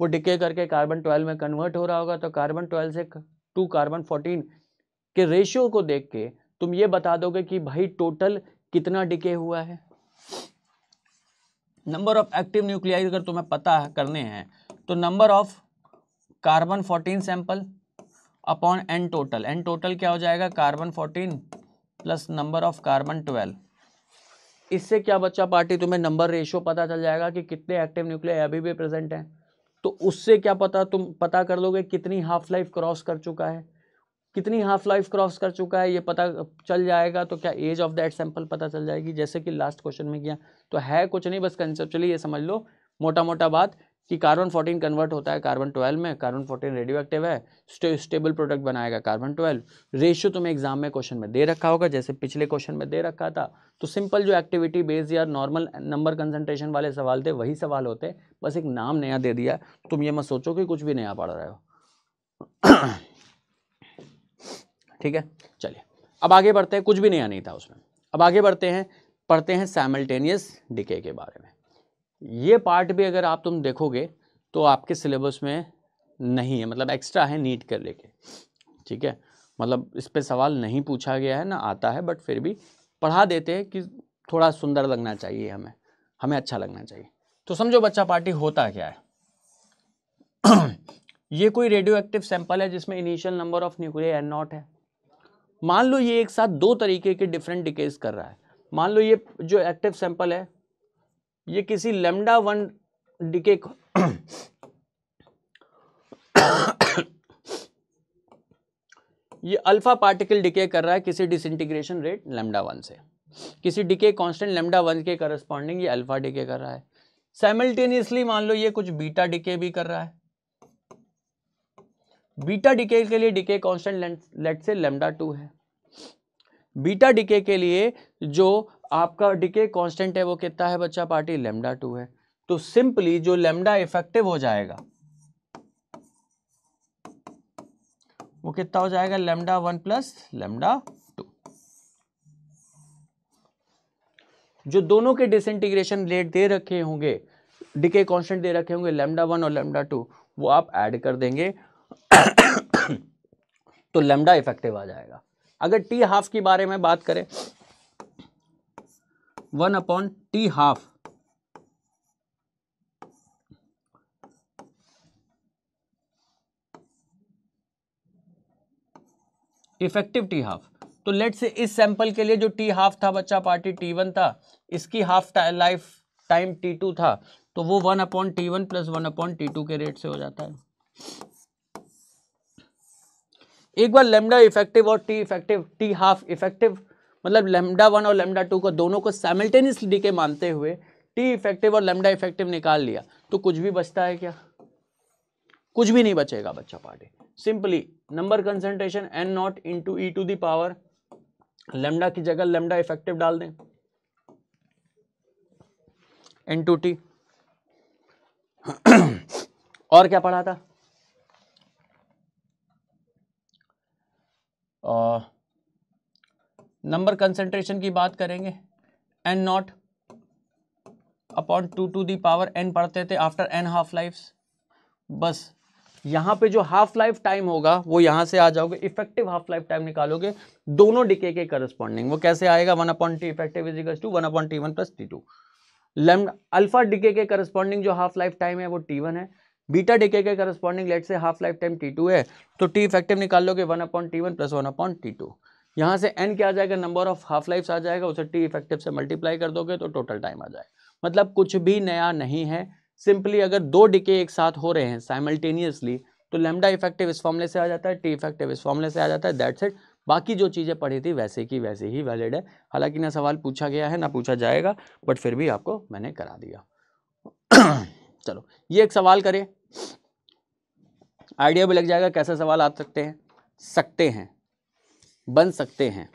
वो डिके करके कार्बन ट्वेल्व में कन्वर्ट हो रहा होगा तो कार्बन ट्वेल्व से टू कार्बन फोर्टीन के रेशियो को देख के तुम ये बता दोगे कि भाई टोटल कितना डिके हुआ है नंबर ऑफ एक्टिव न्यूक्लियाई अगर तुम्हें पता करने हैं तो number of carbon fourteen sample upon N total N total क्या हो जाएगा carbon fourteen plus number of carbon twelve इससे क्या बच्चा पार्टी तुम्हें नंबर रेशियो पता चल जाएगा कि कितने एक्टिव न्यूक्लियर अभी भी प्रेजेंट हैं तो उससे क्या पता तुम पता कर लोगे कितनी हाफ लाइफ क्रॉस कर चुका है कितनी हाफ लाइफ क्रॉस कर चुका है ये पता चल जाएगा तो क्या एज ऑफ दैट सैंपल पता चल जाएगी जैसे कि लास्ट क्वेश्चन में किया तो है कुछ नहीं बस कंसेप्ट चलिए ये समझ लो मोटा मोटा बात कि कार्बन फोर्टीन कन्वर्ट होता है कार्बन ट्वेल्व में कार्बन फोर्टीन रेडियो एक्टिव है स्टे, स्टेबल प्रोडक्ट बनाएगा कार्बन ट्वेल्व रेशियो तुम्हें एग्जाम में क्वेश्चन में दे रखा होगा जैसे पिछले क्वेश्चन में दे रखा था तो सिंपल जो एक्टिविटी बेस्ड या नॉर्मल नंबर कंसनट्रेशन वाले सवाल थे वही सवाल होते बस एक नाम नया दे दिया तुम ये मत सोचो कि कुछ भी नया पढ़ रहे हो [coughs] ठीक है चलिए अब आगे बढ़ते हैं कुछ भी नया नहीं था उसमें अब आगे बढ़ते हैं पढ़ते हैं सैमल्टेनियस डिके के बारे में ये पार्ट भी अगर आप तुम देखोगे तो आपके सिलेबस में नहीं है मतलब एक्स्ट्रा है नीट कर लेके ठीक है मतलब इस पर सवाल नहीं पूछा गया है ना आता है बट फिर भी पढ़ा देते हैं कि थोड़ा सुंदर लगना चाहिए हमें हमें अच्छा लगना चाहिए तो समझो बच्चा पार्टी होता क्या है [clears throat] ये कोई रेडियो एक्टिव सैंपल है जिसमें initial number of nuclear N naught है मान लो ये एक साथ दो तरीके के डिफरेंट डिकेज कर रहा है मान लो ये जो एक्टिव सैंपल है ये किसी लेमडा वन डिके ये अल्फा पार्टिकल डिके कर रहा है किसी डिसइंटीग्रेशन रेट लेमडा वन से किसी डिके कांस्टेंट लेमडा वन के करस्पॉन्डिंग ये अल्फा डिके कर रहा है साइमल्टेनियसली मान लो ये कुछ बीटा डिके भी कर रहा है बीटा डिके के लिए decay constant let say lambda two है बीटा डिके के लिए जो आपका डिके कांस्टेंट है वो कितना है बच्चा पार्टी लेमडा टू है तो सिंपली जो लेमडा इफेक्टिव हो जाएगा वो कितना हो जाएगा lambda one plus lambda two जो दोनों के डिसइंटीग्रेशन रेट दे रखे होंगे डिके कांस्टेंट दे रखे होंगे लेमडा वन और लेमडा टू वो आप ऐड कर देंगे [coughs] तो लेमडा इफेक्टिव आ जाएगा अगर टी हाफ के बारे में बात करें one upon T half effective T half तो लेट से इस सैंपल के लिए जो टी हाफ था बच्चा पार्टी टी वन था इसकी half life time T two था तो वो one upon T one plus one upon T two के रेट से हो जाता है एक बार लेमडा इफेक्टिव और T effective T half effective मतलब लेमडा वन और लेमडा टू को दोनों को साइमल्टेनियसली डीके मानते हुए टी इफेक्टिव और लेमडा इफेक्टिव निकाल लिया तो कुछ भी बचता है क्या कुछ भी नहीं बचेगा बच्चा party simply number concentration N naught into E to the power lambda की जगह लेमडा इफेक्टिव डाल दें एन टू टी और क्या पढ़ा था नंबर कंसेंट्रेशन की बात करेंगे N not upon two to the power N पढ़ते थे आफ्टर एन हाफ लाइफ बस यहां पे जो हाफ लाइफ टाइम होगा वो यहां से आ जाओगे इफेक्टिव हाफ लाइफ टाइम निकालोगे दोनों डिके के करस्पॉन्डिंग वो कैसे आएगा one upon T effective is equals to one upon T one plus T two lambda alpha decay के करस्पॉन्डिंग जो हाफ लाइफ टाइम है वो टी वन है बीटा डिके के corresponding let say half life time T two है तो T effective निकाल लोगे one upon T one plus one upon T two यहाँ से एन क्या आ जाएगा नंबर ऑफ हाफ लाइफ आ जाएगा उसे टी इफेक्टिव से मल्टीप्लाई कर दोगे तो टोटल टाइम आ जाएगा मतलब कुछ भी नया नहीं है सिंपली अगर दो डिके एक साथ हो रहे हैं साइमल्टेनियसली तो लेमडा इफेक्टिव इस फॉर्मले से आ जाता है टी इफेक्टिव इस फॉर्मले से आ जाता है दैट्स इट बाकी जो चीज़ें पढ़ी थी वैसे की वैसे ही वैलिड है हालांकि ना सवाल पूछा गया है ना पूछा जाएगा बट फिर भी आपको मैंने करा दिया [clears throat] चलो ये एक सवाल करें आइडिया भी लग जाएगा कैसे सवाल आ सकते हैं सकते हैं बन सकते हैं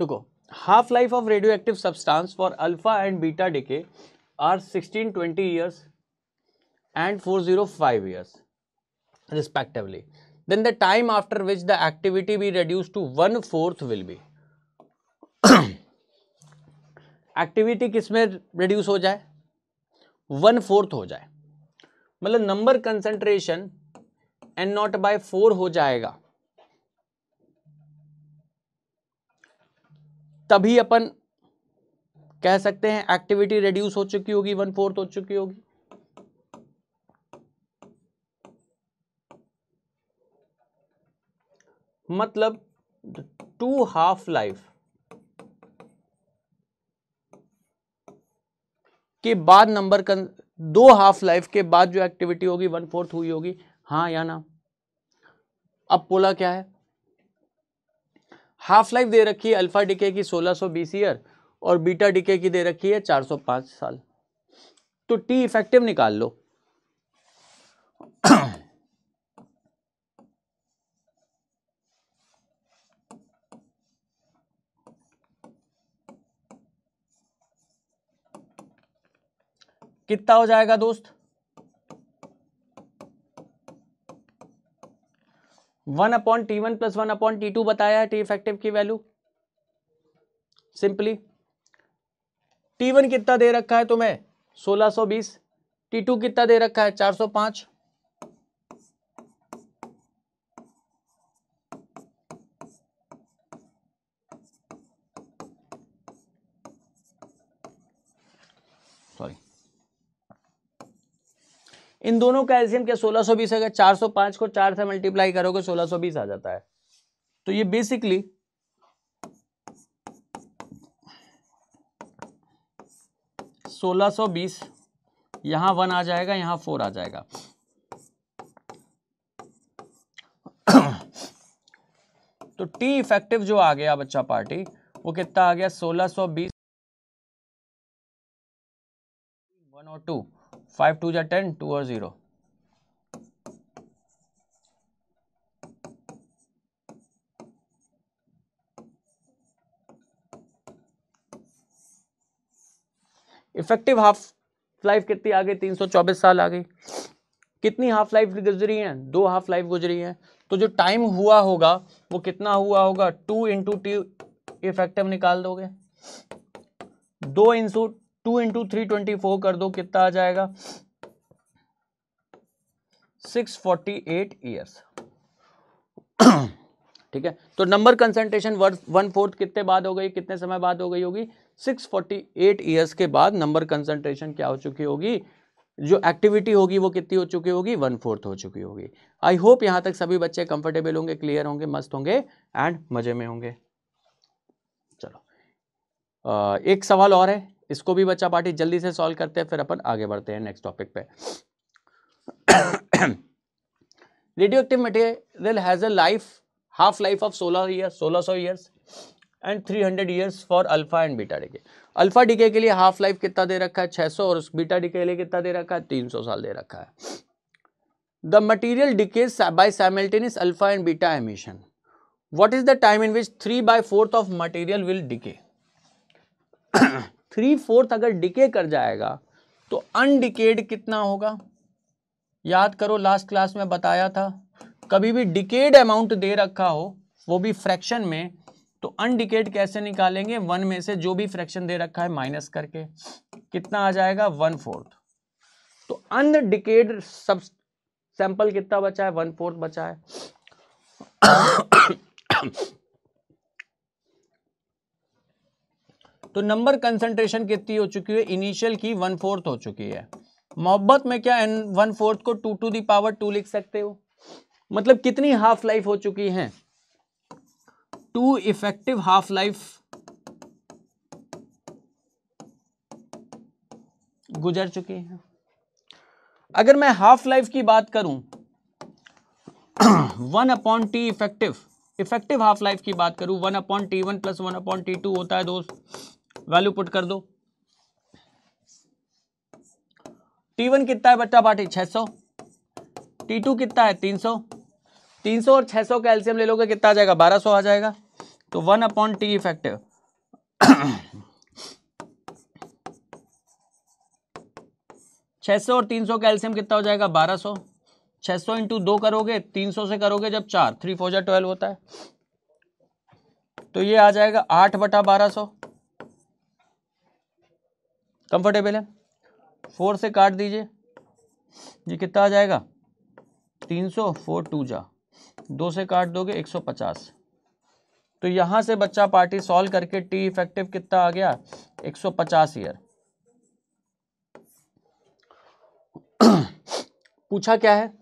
देखो half life of radio active substance for alpha and beta decay are sixteen twenty years and four zero five years respectively then the time after which the activity be reduce to one fourth will be activity किस में reduce हो जाए one fourth हो जाए मतलब number concentration N naught by four हो जाएगा तभी अपन कह सकते हैं एक्टिविटी रिड्यूस हो चुकी होगी वन फोर्थ हो चुकी होगी मतलब टू हाफ लाइफ के बाद नंबर कन दो हाफ लाइफ के बाद जो एक्टिविटी होगी वन फोर्थ हुई होगी हाँ या ना अब बोला क्या है हाफ लाइफ दे रखी है अल्फा डीके की 1620 ईयर और बीटा डीके की दे रखी है 405 साल तो टी इफेक्टिव निकाल लो कितना हो जाएगा दोस्त one upon T one plus one upon T two बताया है टी इफेक्टिव की वैल्यू सिंपली टी वन कितना दे रखा है तुम्हें सोलह सौ बीस टी टू कितना दे रखा है चार सौ पांच इन दोनों का एल्सियम क्या 1620 अगर 405 को 4 से मल्टीप्लाई करोगे 1620 आ जाता है तो ये बेसिकली सोलह सौ बीस यहां वन आ जाएगा यहां फोर आ जाएगा तो टी इफेक्टिव जो आ गया बच्चा पार्टी वो कितना आ गया सोलह सौ बीस वन और टू फाइव टू या टेन टू और ज़ीरो इफेक्टिव हाफ लाइफ कितनी आ गई तीन सौ चौबीस साल आ गई कितनी हाफ लाइफ गुजरी है दो हाफ लाइफ गुजरी है तो जो टाइम हुआ होगा वो कितना हुआ होगा टू इंटू टू इफेक्टिव निकाल दोगे दो इंसू two into three twenty four कर दो कितना आ जाएगा सिक्स फोर्टी एट ईयर्स ठीक है तो number concentration concentration one fourth कितने बाद हो गई कितने समय बाद हो गई होगी सिक्स फोर्टी एट ईयर्स के बाद नंबर कंसेंट्रेशन क्या हो चुकी होगी जो एक्टिविटी होगी वो कितनी हो चुकी होगी वन फोर्थ हो चुकी होगी आई होप यहां तक सभी बच्चे कंफर्टेबल होंगे क्लियर होंगे मस्त होंगे एंड मज़े में होंगे चलो आ, एक सवाल और है इसको भी बच्चा पार्टी जल्दी से सॉल्व करते हैं फिर अपन आगे बढ़ते हैं नेक्स्ट टॉपिक पे radio active material has a life half life of सोलह ईयर सोलह सौ years and three hundred years for alpha and beta decay alpha decay के लिए हाफ लाइफ कितना दे रखा है छह सौ और उस बीटा डीके के लिए कितना दे रखा है तीन सौ साल दे रखा है the material decays by simultaneous alpha and beta emission what is the time in which three by fourth of material will decay three fourth अगर डिके कर जाएगा तो अनडिकेड कितना होगा याद करो लास्ट क्लास में बताया था कभी भी डिकेड अमाउंट दे रखा हो वो भी फ्रैक्शन में तो अनडिकेड कैसे निकालेंगे वन में से जो भी फ्रैक्शन दे रखा है माइनस करके कितना आ जाएगा वन फोर्थ तो अनडिकेड सब सैंपल कितना बचा है वन फोर्थ बचा है तो नंबर कंसंट्रेशन कितनी हो चुकी है इनिशियल की वन फोर्थ हो चुकी है मोहब्बत में क्या एन वन फोर्थ को टू टू दावर टू लिख सकते हो मतलब कितनी हाफ लाइफ हो चुकी है टू इफेक्टिव हाफ लाइफ गुजर चुकी है अगर मैं हाफ लाइफ की बात करूं one upon T effective effective half life की बात करूं one upon T one plus one upon T two होता है दोस्त वैल्यू पुट कर दो T1 वन कितना है बट्टा पार्टी 600 सौ टी टू कितना है तीन सौ तीन सौ और 600 सौ का एल्सियम ले लोगे कितना आ जाएगा बारह सौ आ जाएगा तो वन अपॉन टी इफेक्टिव छह सौ और तीन सौ का एल्सियम कितना हो जाएगा बारह सौ छह सौ इंटू दो करोगे तीन सौ से करोगे जब चार थ्री फोर जो ट्वेल्व होता है तो ये आ जाएगा आठ बटा बारह सौ कंफर्टेबल है फोर से काट दीजिए ये कितना आ जाएगा तीन सौ फोर टू जा दो से काट दोगे एक सौ पचास तो यहाँ से बच्चा पार्टी सॉल्व करके टी इफेक्टिव कितना आ गया एक सौ पचास ईयर पूछा क्या है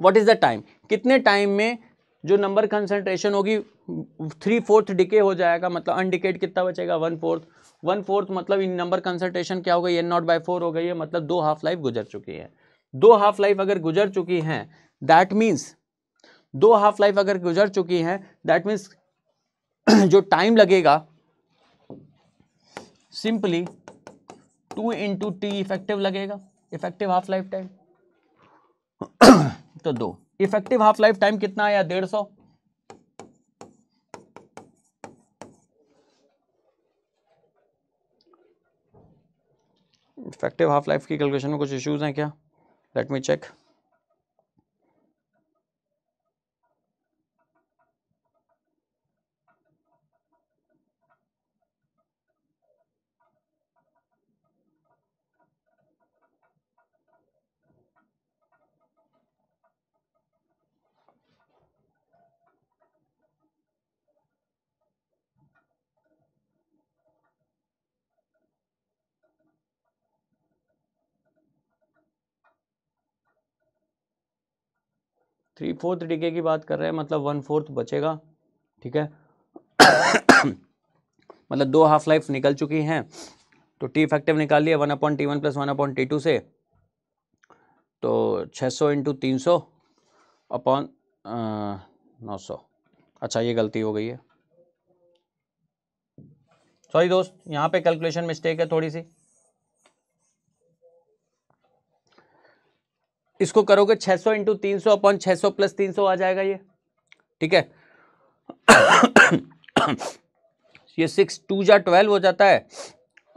वॉट इज द टाइम कितने टाइम में जो नंबर कंसनट्रेशन होगी थ्री फोर्थ डिके हो जाएगा मतलब अनडिकेट कितना बचेगा वन फोर्थ वन फोर्थ मतलब इन नंबर कंसंट्रेशन क्या हो गई एन नॉट बाई फोर हो गई है मतलब दो हाफ लाइफ गुजर चुकी है दो हाफ लाइफ अगर गुजर चुकी हैं दैट मीन्स दो हाफ लाइफ अगर गुजर चुकी हैं दैट मीन्स जो टाइम लगेगा simply two into T effective लगेगा इफेक्टिव हाफ लाइफ टाइम तो दो इफेक्टिव हाफ लाइफ टाइम कितना आया डेढ़ सौ इफेक्टिव हाफ लाइफ की कैलकुलेशन में कुछ इश्यूज हैं क्या let me check three fourth decay की बात कर रहे हैं मतलब वन फोर्थ बचेगा ठीक है मतलब दो हाफ लाइफ निकल चुकी हैं तो टी इफेक्टिव निकाल लिया one upon T one plus one upon T two से तो छः सौ इंटू तीन सौ अपॉन नौ सौ अच्छा ये गलती हो गई है सॉरी दोस्त यहाँ पे कैलकुलेशन मिस्टेक है थोड़ी सी इसको करोगे 600 सौ इंटू तीन सौ अपॉन छह सौ प्लस तीन सौ आ जाएगा ये ठीक है ये सिक्स टू जा ट्वेल्व हो जाता है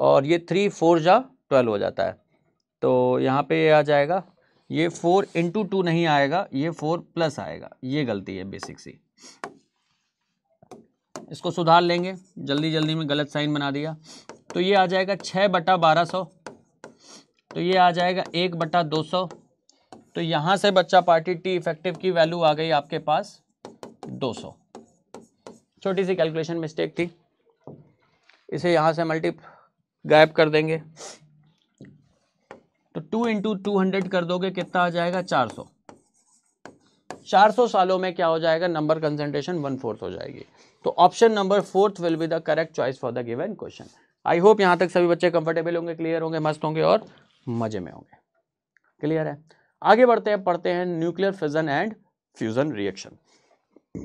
और ये थ्री फोर जा ट्वेल्व हो जाता है तो यहाँ पे ये आ जाएगा ये फोर इंटू टू नहीं आएगा ये फोर प्लस आएगा ये गलती है बेसिक सी इसको सुधार लेंगे जल्दी जल्दी में गलत साइन बना दिया तो ये आ जाएगा छः बटा बारह सौ तो ये आ जाएगा एक बटा दो सौ तो यहां से बच्चा पार्टी टी इफेक्टिव की वैल्यू आ गई आपके पास 200 छोटी सी कैलकुलेशन मिस्टेक थी इसे यहां से मल्टी गायब कर देंगे तो टू इंटू टू हंड्रेड कर दोगे कितना आ जाएगा चार सौ चार सौ सालों में क्या हो जाएगा नंबर कंसेंट्रेशन वन फोर्थ हो जाएगी तो option number fourth will be the correct choice for the given question I hope यहां तक सभी बच्चे कंफर्टेबल होंगे क्लियर होंगे मस्त होंगे और मजे में होंगे क्लियर है आगे बढ़ते हैं पढ़ते हैं nuclear fission and fusion reaction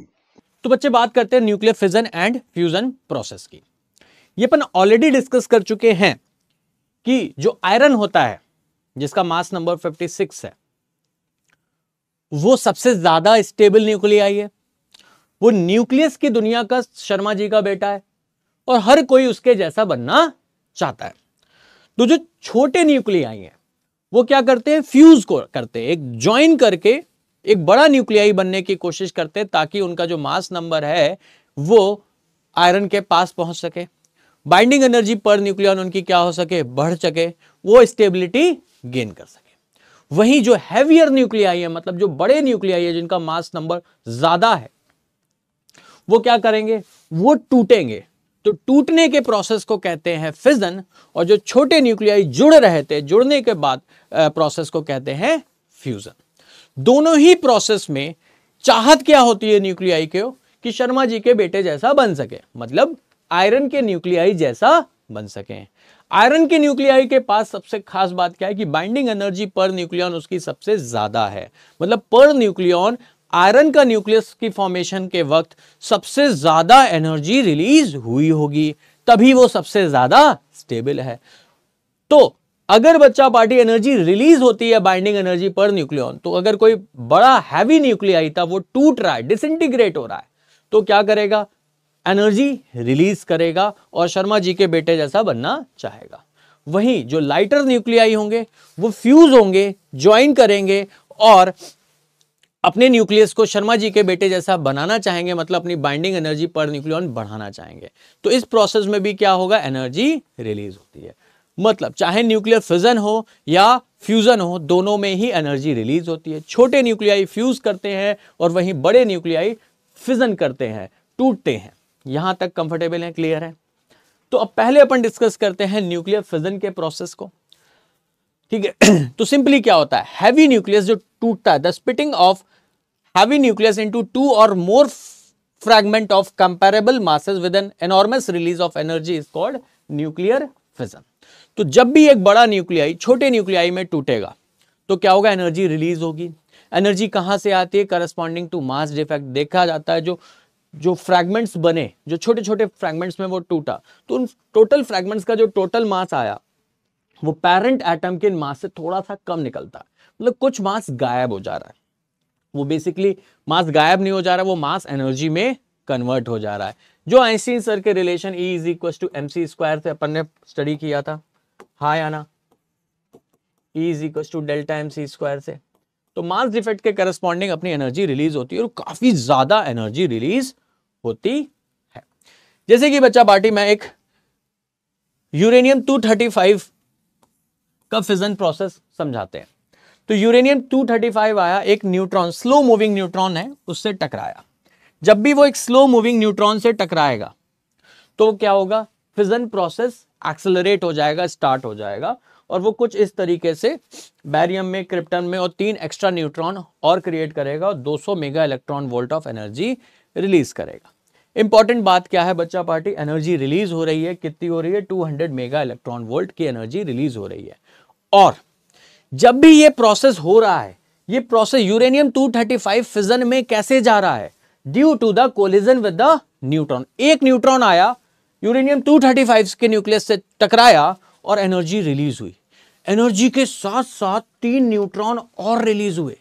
तो बच्चे बात करते हैं nuclear fission and fusion process की ये अपन ऑलरेडी डिस्कस कर चुके हैं कि जो आयरन होता है जिसका मास नंबर 56 है वो सबसे ज्यादा स्टेबल न्यूक्लियाई है वो न्यूक्लियस की दुनिया का शर्मा जी का बेटा है और हर कोई उसके जैसा बनना चाहता है तो जो छोटे न्यूक्लियाई हैं वो क्या करते हैं फ्यूज को करते हैं एक ज्वाइन करके एक बड़ा न्यूक्लियाई बनने की कोशिश करते हैं ताकि उनका जो मास नंबर है वो आयरन के पास पहुंच सके बाइंडिंग एनर्जी पर न्यूक्लियन उनकी क्या हो सके बढ़ सके वो स्टेबिलिटी गेन कर सके वही जो हैवियर न्यूक्लियाई है मतलब जो बड़े न्यूक्लियाई है जिनका मास नंबर ज्यादा है वो क्या करेंगे वो टूटेंगे तो टूटने के प्रोसेस को कहते हैं फिजन और जो छोटे न्यूक्लियाई जुड़ रहे थे जुड़ने के बाद प्रोसेस को कहते हैं फ्यूजन दोनों ही प्रोसेस में चाहत क्या होती है न्यूक्लियाई के कि शर्मा जी के बेटे जैसा बन सके मतलब आयरन के न्यूक्लियाई जैसा बन सके आयरन के न्यूक्लियाई के पास सबसे खास बात क्या है कि बाइंडिंग एनर्जी पर न्यूक्लियन उसकी सबसे ज्यादा है मतलब पर न्यूक्लियन आयरन का न्यूक्लियस की फॉर्मेशन के वक्त सबसे ज़्यादा एनर्जी रिलीज हुई होगी तभी वो सबसे ज़्यादा स्टेबल है तो अगर बच्चा पार्टी एनर्जी रिलीज होती है बाइंडिंग एनर्जी पर न्यूक्लियन तो अगर कोई बड़ा हैवी न्यूक्लियाई था वो टूट रहा है डिसइंटीग्रेट हो रहा है तो क्या करेगा एनर्जी रिलीज करेगा और शर्मा जी के बेटे जैसा बनना चाहेगा वहीं जो लाइटर न्यूक्लियाई होंगे वो फ्यूज होंगे ज्वाइन करेंगे और अपने न्यूक्लियस को शर्मा जी के बेटे जैसा बनाना चाहेंगे मतलब अपनी बाइंडिंग एनर्जी पर न्यूक्लियन बढ़ाना चाहेंगे तो इस प्रोसेस में भी क्या होगा एनर्जी रिलीज होती है मतलब चाहे न्यूक्लियर फ्यूजन हो या फ्यूज़न हो दोनों में ही एनर्जी रिलीज होती है छोटे न्यूक्लियाई फ्यूज़ करते हैं और वहीं बड़े न्यूक्लियाई फ्यूजन करते हैं टूटते हैं यहां तक कंफर्टेबल है क्लियर है तो अब पहले अपन डिस्कस करते हैं न्यूक्लियर फ्यूजन के प्रोसेस को ठीक है [clears throat] तो सिंपली क्या होता है हैवी न्यूक्लियस जो टूटता है the splitting of heavy nucleus into two or more fragment of comparable masses with an enormous release of energy is called nuclear fission तो जब भी एक बड़ा न्यूक्लियाई छोटे न्यूक्लियाई में टूटेगा तो क्या होगा एनर्जी रिलीज होगी एनर्जी कहां से आती है करस्पॉन्डिंग टू मास डिफेक्ट देखा जाता है जो जो फ्रैगमेंट्स बने जो छोटे छोटे फ्रैगमेंट्स में वो टूटा तो उन टोटल फ्रैगमेंट्स का जो टोटल मास आया वो पेरेंट एटम के मास से थोड़ा सा कम निकलता मतलब कुछ मास गायब हो जा रहा है वो बेसिकली मास गायब नहीं हो जा रहा है वो मास एनर्जी में कन्वर्ट हो जा रहा है जो आइंस्टीन सर के relation E is equal to M C square थे अपन ने स्टडी किया था हा या ना E is equal to delta M C square से तो मास डिफेक्ट के करस्पॉन्डिंग अपनी एनर्जी रिलीज होती है और काफी ज्यादा एनर्जी रिलीज होती है जैसे कि बच्चा पार्टी में एक यूरेनियम 235 का फिजन प्रोसेस समझाते हैं तो यूरेनियम 235 आया एक न्यूट्रॉन स्लो मूविंग न्यूट्रॉन है उससे टकराया जब भी वो एक स्लो मूविंग न्यूट्रॉन से टकराएगा तो क्या होगा फिजन प्रोसेस एक्सेलरेट हो जाएगा स्टार्ट हो जाएगा और वो कुछ इस तरीके से बैरियम में क्रिप्टन में और तीन एक्स्ट्रा न्यूट्रॉन और क्रिएट करेगा और 200 mega electron volt of energy release करेगा इंपॉर्टेंट बात क्या है बच्चा पार्टी एनर्जी रिलीज हो रही है कितनी हो रही है 200 मेगा इलेक्ट्रॉन वोल्ट की एनर्जी रिलीज हो रही है और जब भी ये प्रोसेस हो रहा है ये प्रोसेस यूरेनियम 235 फिजन में कैसे जा रहा है due to the collision with the neutron एक न्यूट्रॉन आया यूरेनियम 235 के न्यूक्लियस से टकराया और एनर्जी रिलीज हुई एनर्जी के साथ साथ तीन न्यूट्रॉन और रिलीज हुए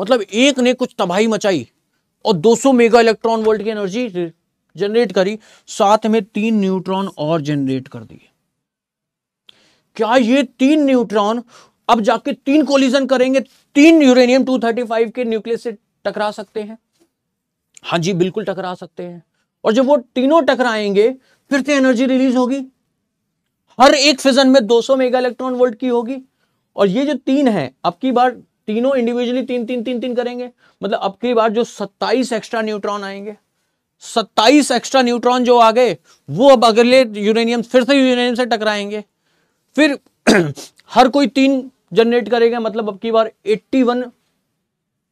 मतलब एक ने कुछ तबाही मचाई और 200 मेगा इलेक्ट्रॉन वोल्ट की एनर्जी जनरेट करी साथ में तीन न्यूट्रॉन और जनरेट कर दिए क्या ये तीन न्यूट्रॉन अब जाके तीन कोलिजन करेंगे तीन यूरेनियम 235 के न्यूक्लियस से टकरा सकते हैं हाँ जी बिल्कुल टकरा सकते हैं और जब वो तीनों टकराएंगे फिर से एनर्जी रिलीज होगी हर एक फिजन में 200 मेगा इलेक्ट्रॉन वोल्ट की होगी और ये जो तीन है अब की बार तीनों इंडिविजुअली तीन तीन तीन तीन करेंगे मतलब अब की बार जो 27 एक्स्ट्रा न्यूट्रॉन आएंगे 27 एक्स्ट्रा न्यूट्रॉन जो आ गए वो अब अगले यूरेनियम फिर से यूरेनियम से टकराएंगे फिर [clears throat] हर कोई तीन जनरेट करेगा मतलब अब की बार 81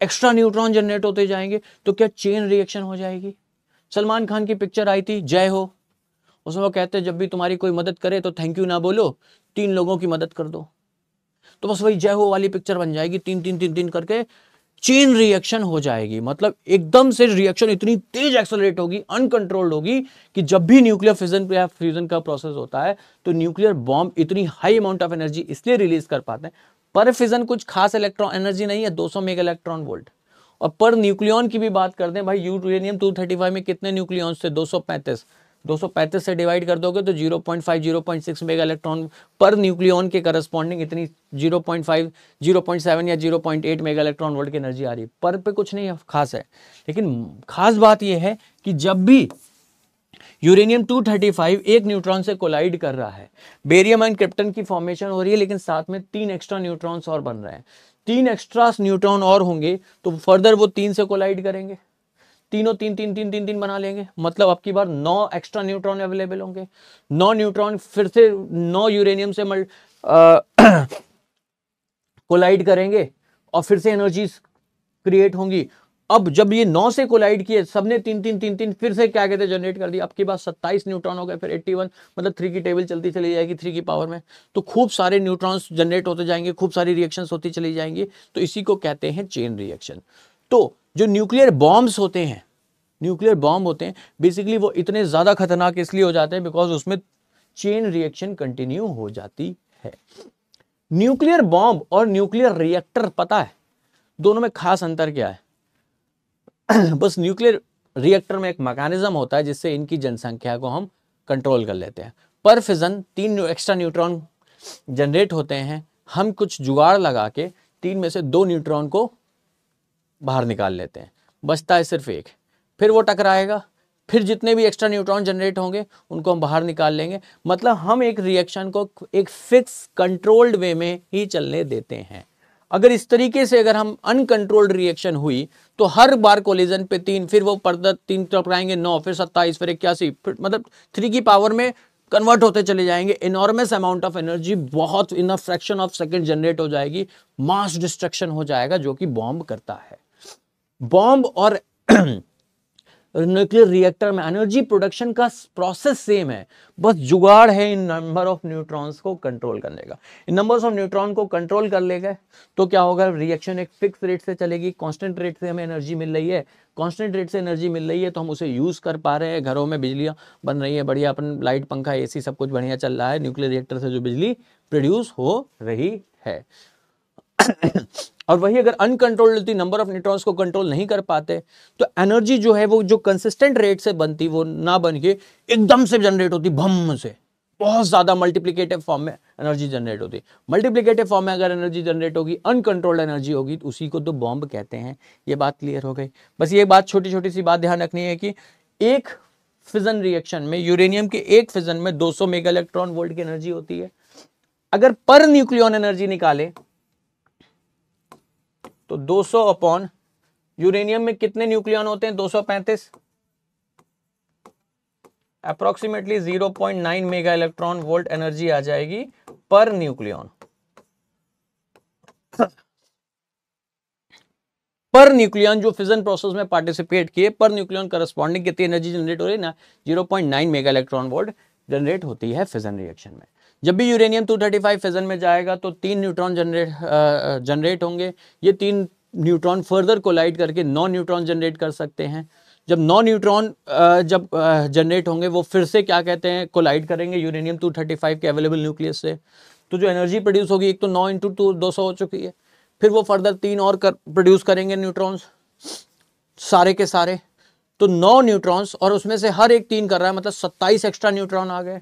एक्स्ट्रा न्यूट्रॉन जनरेट होते जाएंगे तो क्या चेन रिएक्शन हो जाएगी सलमान खान की पिक्चर आई थी जय हो उसमें वो कहते हैं जब भी तुम्हारी कोई मदद करे तो थैंक यू ना बोलो तीन लोगों की मदद कर दो तो बस वही जय हो वाली पिक्चर बन जाएगी तीन तीन तीन तीन करके चेन रिएक्शन हो जाएगी मतलब एकदम से रिएक्शन इतनी तेज एक्सलरेट होगी अनकंट्रोल्ड होगी कि जब भी न्यूक्लियर फिजन या फ्यूजन का प्रोसेस होता है तो न्यूक्लियर बॉम्ब इतनी हाई अमाउंट ऑफ एनर्जी इसलिए रिलीज कर पाते हैं पर फिजन कुछ खास इलेक्ट्रॉन एनर्जी नहीं है 200 मेगा इलेक्ट्रॉन वोल्ट और पर न्यूक्लियन की भी बात करते हैं भाई यूरेनियम टू में कितने न्यूक्लियन थे दो 235 से डिवाइड कर दोगे तो 0.5 0.6 मेगा इलेक्ट्रॉन पर न्यूक्लियन के करस्पॉन्डिंग इतनी 0.5 0.7 या 0.8 मेगा इलेक्ट्रॉन वोल्ट की एनर्जी आ रही है पर पे कुछ नहीं है खास है लेकिन खास बात यह है कि जब भी यूरेनियम 235 एक न्यूट्रॉन से कोलाइड कर रहा है बेरियम एंड क्रिप्टन की फॉर्मेशन हो रही है लेकिन साथ में तीन एक्स्ट्रा न्यूट्रॉन्स और बन रहे हैं तीन एक्स्ट्रा न्यूट्रॉन और होंगे तो फर्दर वो तीन से कोलाइड करेंगे तीनों तीन तीन तीन तीन तीन बना लेंगे मतलब अब की बार नौ एक्स्ट्रा न्यूट्रॉन अवेलेबल होंगे नौ न्यूट्रॉन फिर से नौ यूरेनियम से मल कोलाइड [coughs] करेंगे और फिर से एनर्जीज क्रिएट होंगी अब जब ये नौ से कोलाइड किए सबने तीन तीन तीन तीन फिर से क्या कहते हैं जनरेट कर दिया आपके पास सत्ताईस न्यूट्रॉन हो गए फिर 81 मतलब थ्री की टेबल चलती चली जाएगी थ्री की पावर में तो खूब सारे न्यूट्रॉन्स जनरेट होते जाएंगे खूब सारी रिएक्शंस होती चली जाएंगी तो इसी को कहते हैं चेन रिएक्शन तो जो न्यूक्लियर बॉम्ब्स होते हैं न्यूक्लियर बॉम्ब होते हैं बेसिकली वो इतने ज़्यादा खतरनाक इसलिए हो जाते हैं बिकॉज उसमें चेन रिएक्शन कंटिन्यू हो जाती है न्यूक्लियर बॉम्ब और न्यूक्लियर रिएक्टर पता है दोनों में खास अंतर क्या है [clears throat] बस न्यूक्लियर रिएक्टर में एक मैकेनिज्म होता है जिससे इनकी जनसंख्या को हम कंट्रोल कर लेते हैं पर फिजन तीन एक्स्ट्रा न्यूट्रॉन जनरेट होते हैं हम कुछ जुगाड़ लगा के तीन में से दो न्यूट्रॉन को बाहर निकाल लेते हैं बचता है सिर्फ एक फिर वो टकराएगा फिर जितने भी एक्स्ट्रा न्यूट्रॉन जनरेट होंगे उनको हम बाहर निकाल लेंगे मतलब हम एक रिएक्शन को एक फिक्स कंट्रोल्ड वे में ही चलने देते हैं अगर इस तरीके से अगर हम अनकंट्रोल्ड रिएक्शन हुई तो हर बार कोलिजन पे तीन फिर वो पर्दा तीन टकराएंगे नौ फिर सत्ताईस फिर इक्यासी फिर मतलब थ्री की पावर में कन्वर्ट होते चले जाएंगे इनॉर्मस अमाउंट ऑफ एनर्जी बहुत in fraction of second generate हो जाएगी मास डिस्ट्रक्शन हो जाएगा जो कि बॉम्ब करता है बॉम्ब और न्यूक्लियर [clears throat] रिएक्टर में एनर्जी प्रोडक्शन का प्रोसेस सेम है बस जुगाड़ है इन नंबर ऑफ न्यूट्रॉन्स को कंट्रोल करने का इन नंबर्स ऑफ न्यूट्रॉन को कंट्रोल कर लेगा तो क्या होगा रिएक्शन एक फिक्स रेट से चलेगी कांस्टेंट रेट से हमें एनर्जी मिल रही है कांस्टेंट रेट से एनर्जी मिल रही है तो हम उसे यूज़ कर पा रहे हैं घरों में बिजलियाँ बन रही है बढ़िया अपन लाइट पंखा ए सब कुछ बढ़िया चल रहा है न्यूक्लियर रिएक्टर से जो बिजली प्रोड्यूस हो रही है [clears throat] [clears throat] और वही अगर अनकंट्रोल्ड नंबर ऑफ न्यूट्रॉन्स को कंट्रोल नहीं कर पाते तो एनर्जी जो है वो जो कंसिस्टेंट रेट से बनती वो ना बन के एकदम से जनरेट होती भम से बहुत ज़्यादा मल्टीप्लीकेटिव फॉर्म में एनर्जी जनरेट होती है मल्टीप्लिकेटिव फॉर्म में अगर एनर्जी जनरेट होगी अनकंट्रोल्ड एनर्जी होगी तो उसी को तो बॉम्ब कहते हैं ये बात क्लियर हो गई बस ये बात छोटी छोटी सी बात ध्यान रखनी है कि एक फिजन रिएक्शन में यूरेनियम के एक फिजन में 200 मेगा इलेक्ट्रॉन वोल्ट की एनर्जी होती है अगर पर न्यूक्लियन एनर्जी निकाले तो 200 अपॉन यूरेनियम में कितने न्यूक्लियन होते हैं 235 approximately zero mega electron volt energy आ जाएगी पर न्यूक्लियन पर न्यूक्लियन जो फिजन प्रोसेस में पार्टिसिपेट किए पर न्यूक्लियन करस्पॉन्डिंग कितनी एनर्जी जनरेट हो रही है ना 0.9 मेगा इलेक्ट्रॉन वोल्ट जनरेट होती है फिजन रिएक्शन में जब भी यूरेनियम 235 फिजन में जाएगा तो तीन न्यूट्रॉन जनरेट जनरेट होंगे ये तीन न्यूट्रॉन फर्दर कोलाइड करके नौ न्यूट्रॉन जनरेट कर सकते हैं जब नौ न्यूट्रॉन जब जनरेट होंगे वो फिर से क्या कहते हैं कोलाइड करेंगे यूरेनियम 235 के अवेलेबल न्यूक्लियस से तो जो एनर्जी प्रोड्यूस होगी एक तो नौ इंटू टू दो हो चुकी है फिर वो फर्दर तीन और कर प्रोड्यूस करेंगे न्यूट्रॉन्स सारे के सारे तो नौ न्यूट्रॉन्स और उसमें से हर एक तीन कर रहा है मतलब सत्ताईस एक्स्ट्रा न्यूट्रॉन आ गए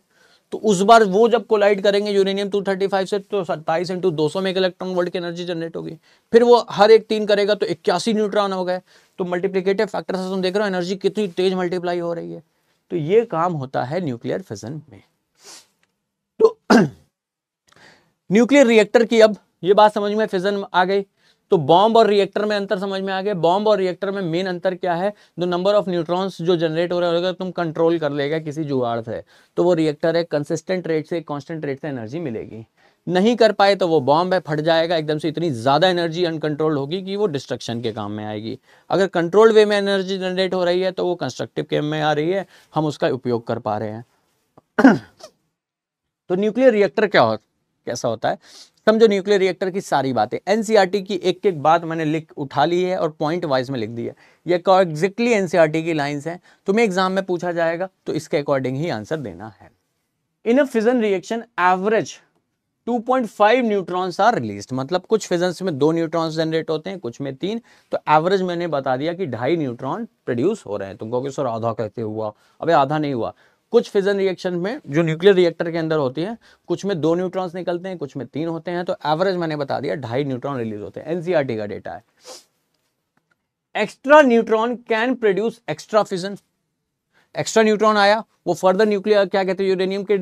तो उस बार वो जब कोलाइड करेंगे यूरेनियम 235 से तो सत्ताईस इंटू दो सौ इलेक्ट्रॉन वर्ल्ड की एनर्जी जनरेट होगी फिर वो हर एक तीन करेगा तो इक्यासी न्यूट्रॉन हो गए तो मल्टीप्लीकेटिव फैक्टर से तुम देख रहे हो एनर्जी कितनी तेज मल्टीप्लाई हो रही है तो ये काम होता है न्यूक्लियर फिजन में तो न्यूक्लियर [clears throat] रिएक्टर की अब ये बात समझ में फिजन आ गई तो बॉम्ब और रिएक्टर में अंतर समझ में आ गया बॉम्ब और रिएक्टर में मेन अंतर क्या है द नंबर ऑफ न्यूट्रॉन्स जो जनरेट हो रहे होगा तुम कंट्रोल कर लेगा किसी जुगाड़ से तो वो रिएक्टर है कंसिस्टेंट रेट से कॉन्स्टेंट रेट से एनर्जी मिलेगी नहीं कर पाए तो वो बॉम्ब है फट जाएगा एकदम से इतनी ज़्यादा एनर्जी अनकंट्रोल्ड होगी कि वो डिस्ट्रक्शन के काम में आएगी अगर कंट्रोल वे में एनर्जी जनरेट हो रही है तो वो कंस्ट्रक्टिव केम में आ रही है हम उसका उपयोग कर पा रहे हैं [coughs] तो न्यूक्लियर रिएक्टर क्या होता कैसा होता है समझो न्यूक्लियर रिएक्टर की सारी बातें एनसीईआरटी e की एक एक बात मैंने लिख उठा ली है और पॉइंट वाइज में लिख दी है ये एग्जैक्टली एनसीईआरटी e की लाइंस हैं तुम्हें एग्जाम में पूछा जाएगा तो इसके अकॉर्डिंग ही आंसर देना है in a fission reaction average 2.5 neutrons are release मतलब कुछ फिजन्स में दो न्यूट्रॉन्स जनरेट होते हैं कुछ में तीन तो एवरेज मैंने बता दिया कि ढाई न्यूट्रॉन प्रोड्यूस हो रहे हैं तुम कहोगे सर आधा कहते हुआ अबे आधा नहीं हुआ कुछ फिजन रिएक्शन में जो न्यूक्लियर रिएक्टर के अंदर होती है कुछ में दो न्यूट्रॉन्स निकलते हैं कुछ में तीन होते हैं तो एवरेज मैंने बता दिया ढाई न्यूट्रॉन रिलीज होते हैं एनसीआरटी e का डेटा है extra neutron can produce extra fission extra neutron आया वो फर्दर न्यूक्लियर क्या कहते हैं यूरेनियम के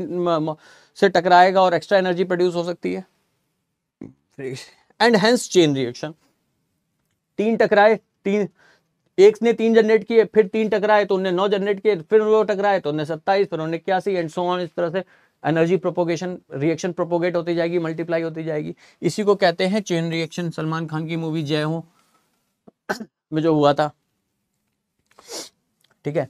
से टकराएगा और एक्स्ट्रा एनर्जी प्रोड्यूस हो सकती है एंड हेंस चेन रिएक्शन तीन टकराए तीन एक ने तीन जनरेट किए फिर तीन टकराए तो उन्हें नौ जनरेट किए फिर वो टकराए तो उन्हें सत्ताईस फिर उन्हें इक्यासी एंड सो ऑन इस तरह से एनर्जी प्रोपोगेशन रिएक्शन प्रोपोगेट होती जाएगी मल्टीप्लाई होती जाएगी इसी को कहते हैं चेन रिएक्शन सलमान खान की मूवी जय हो [coughs] में जो हुआ था ठीक है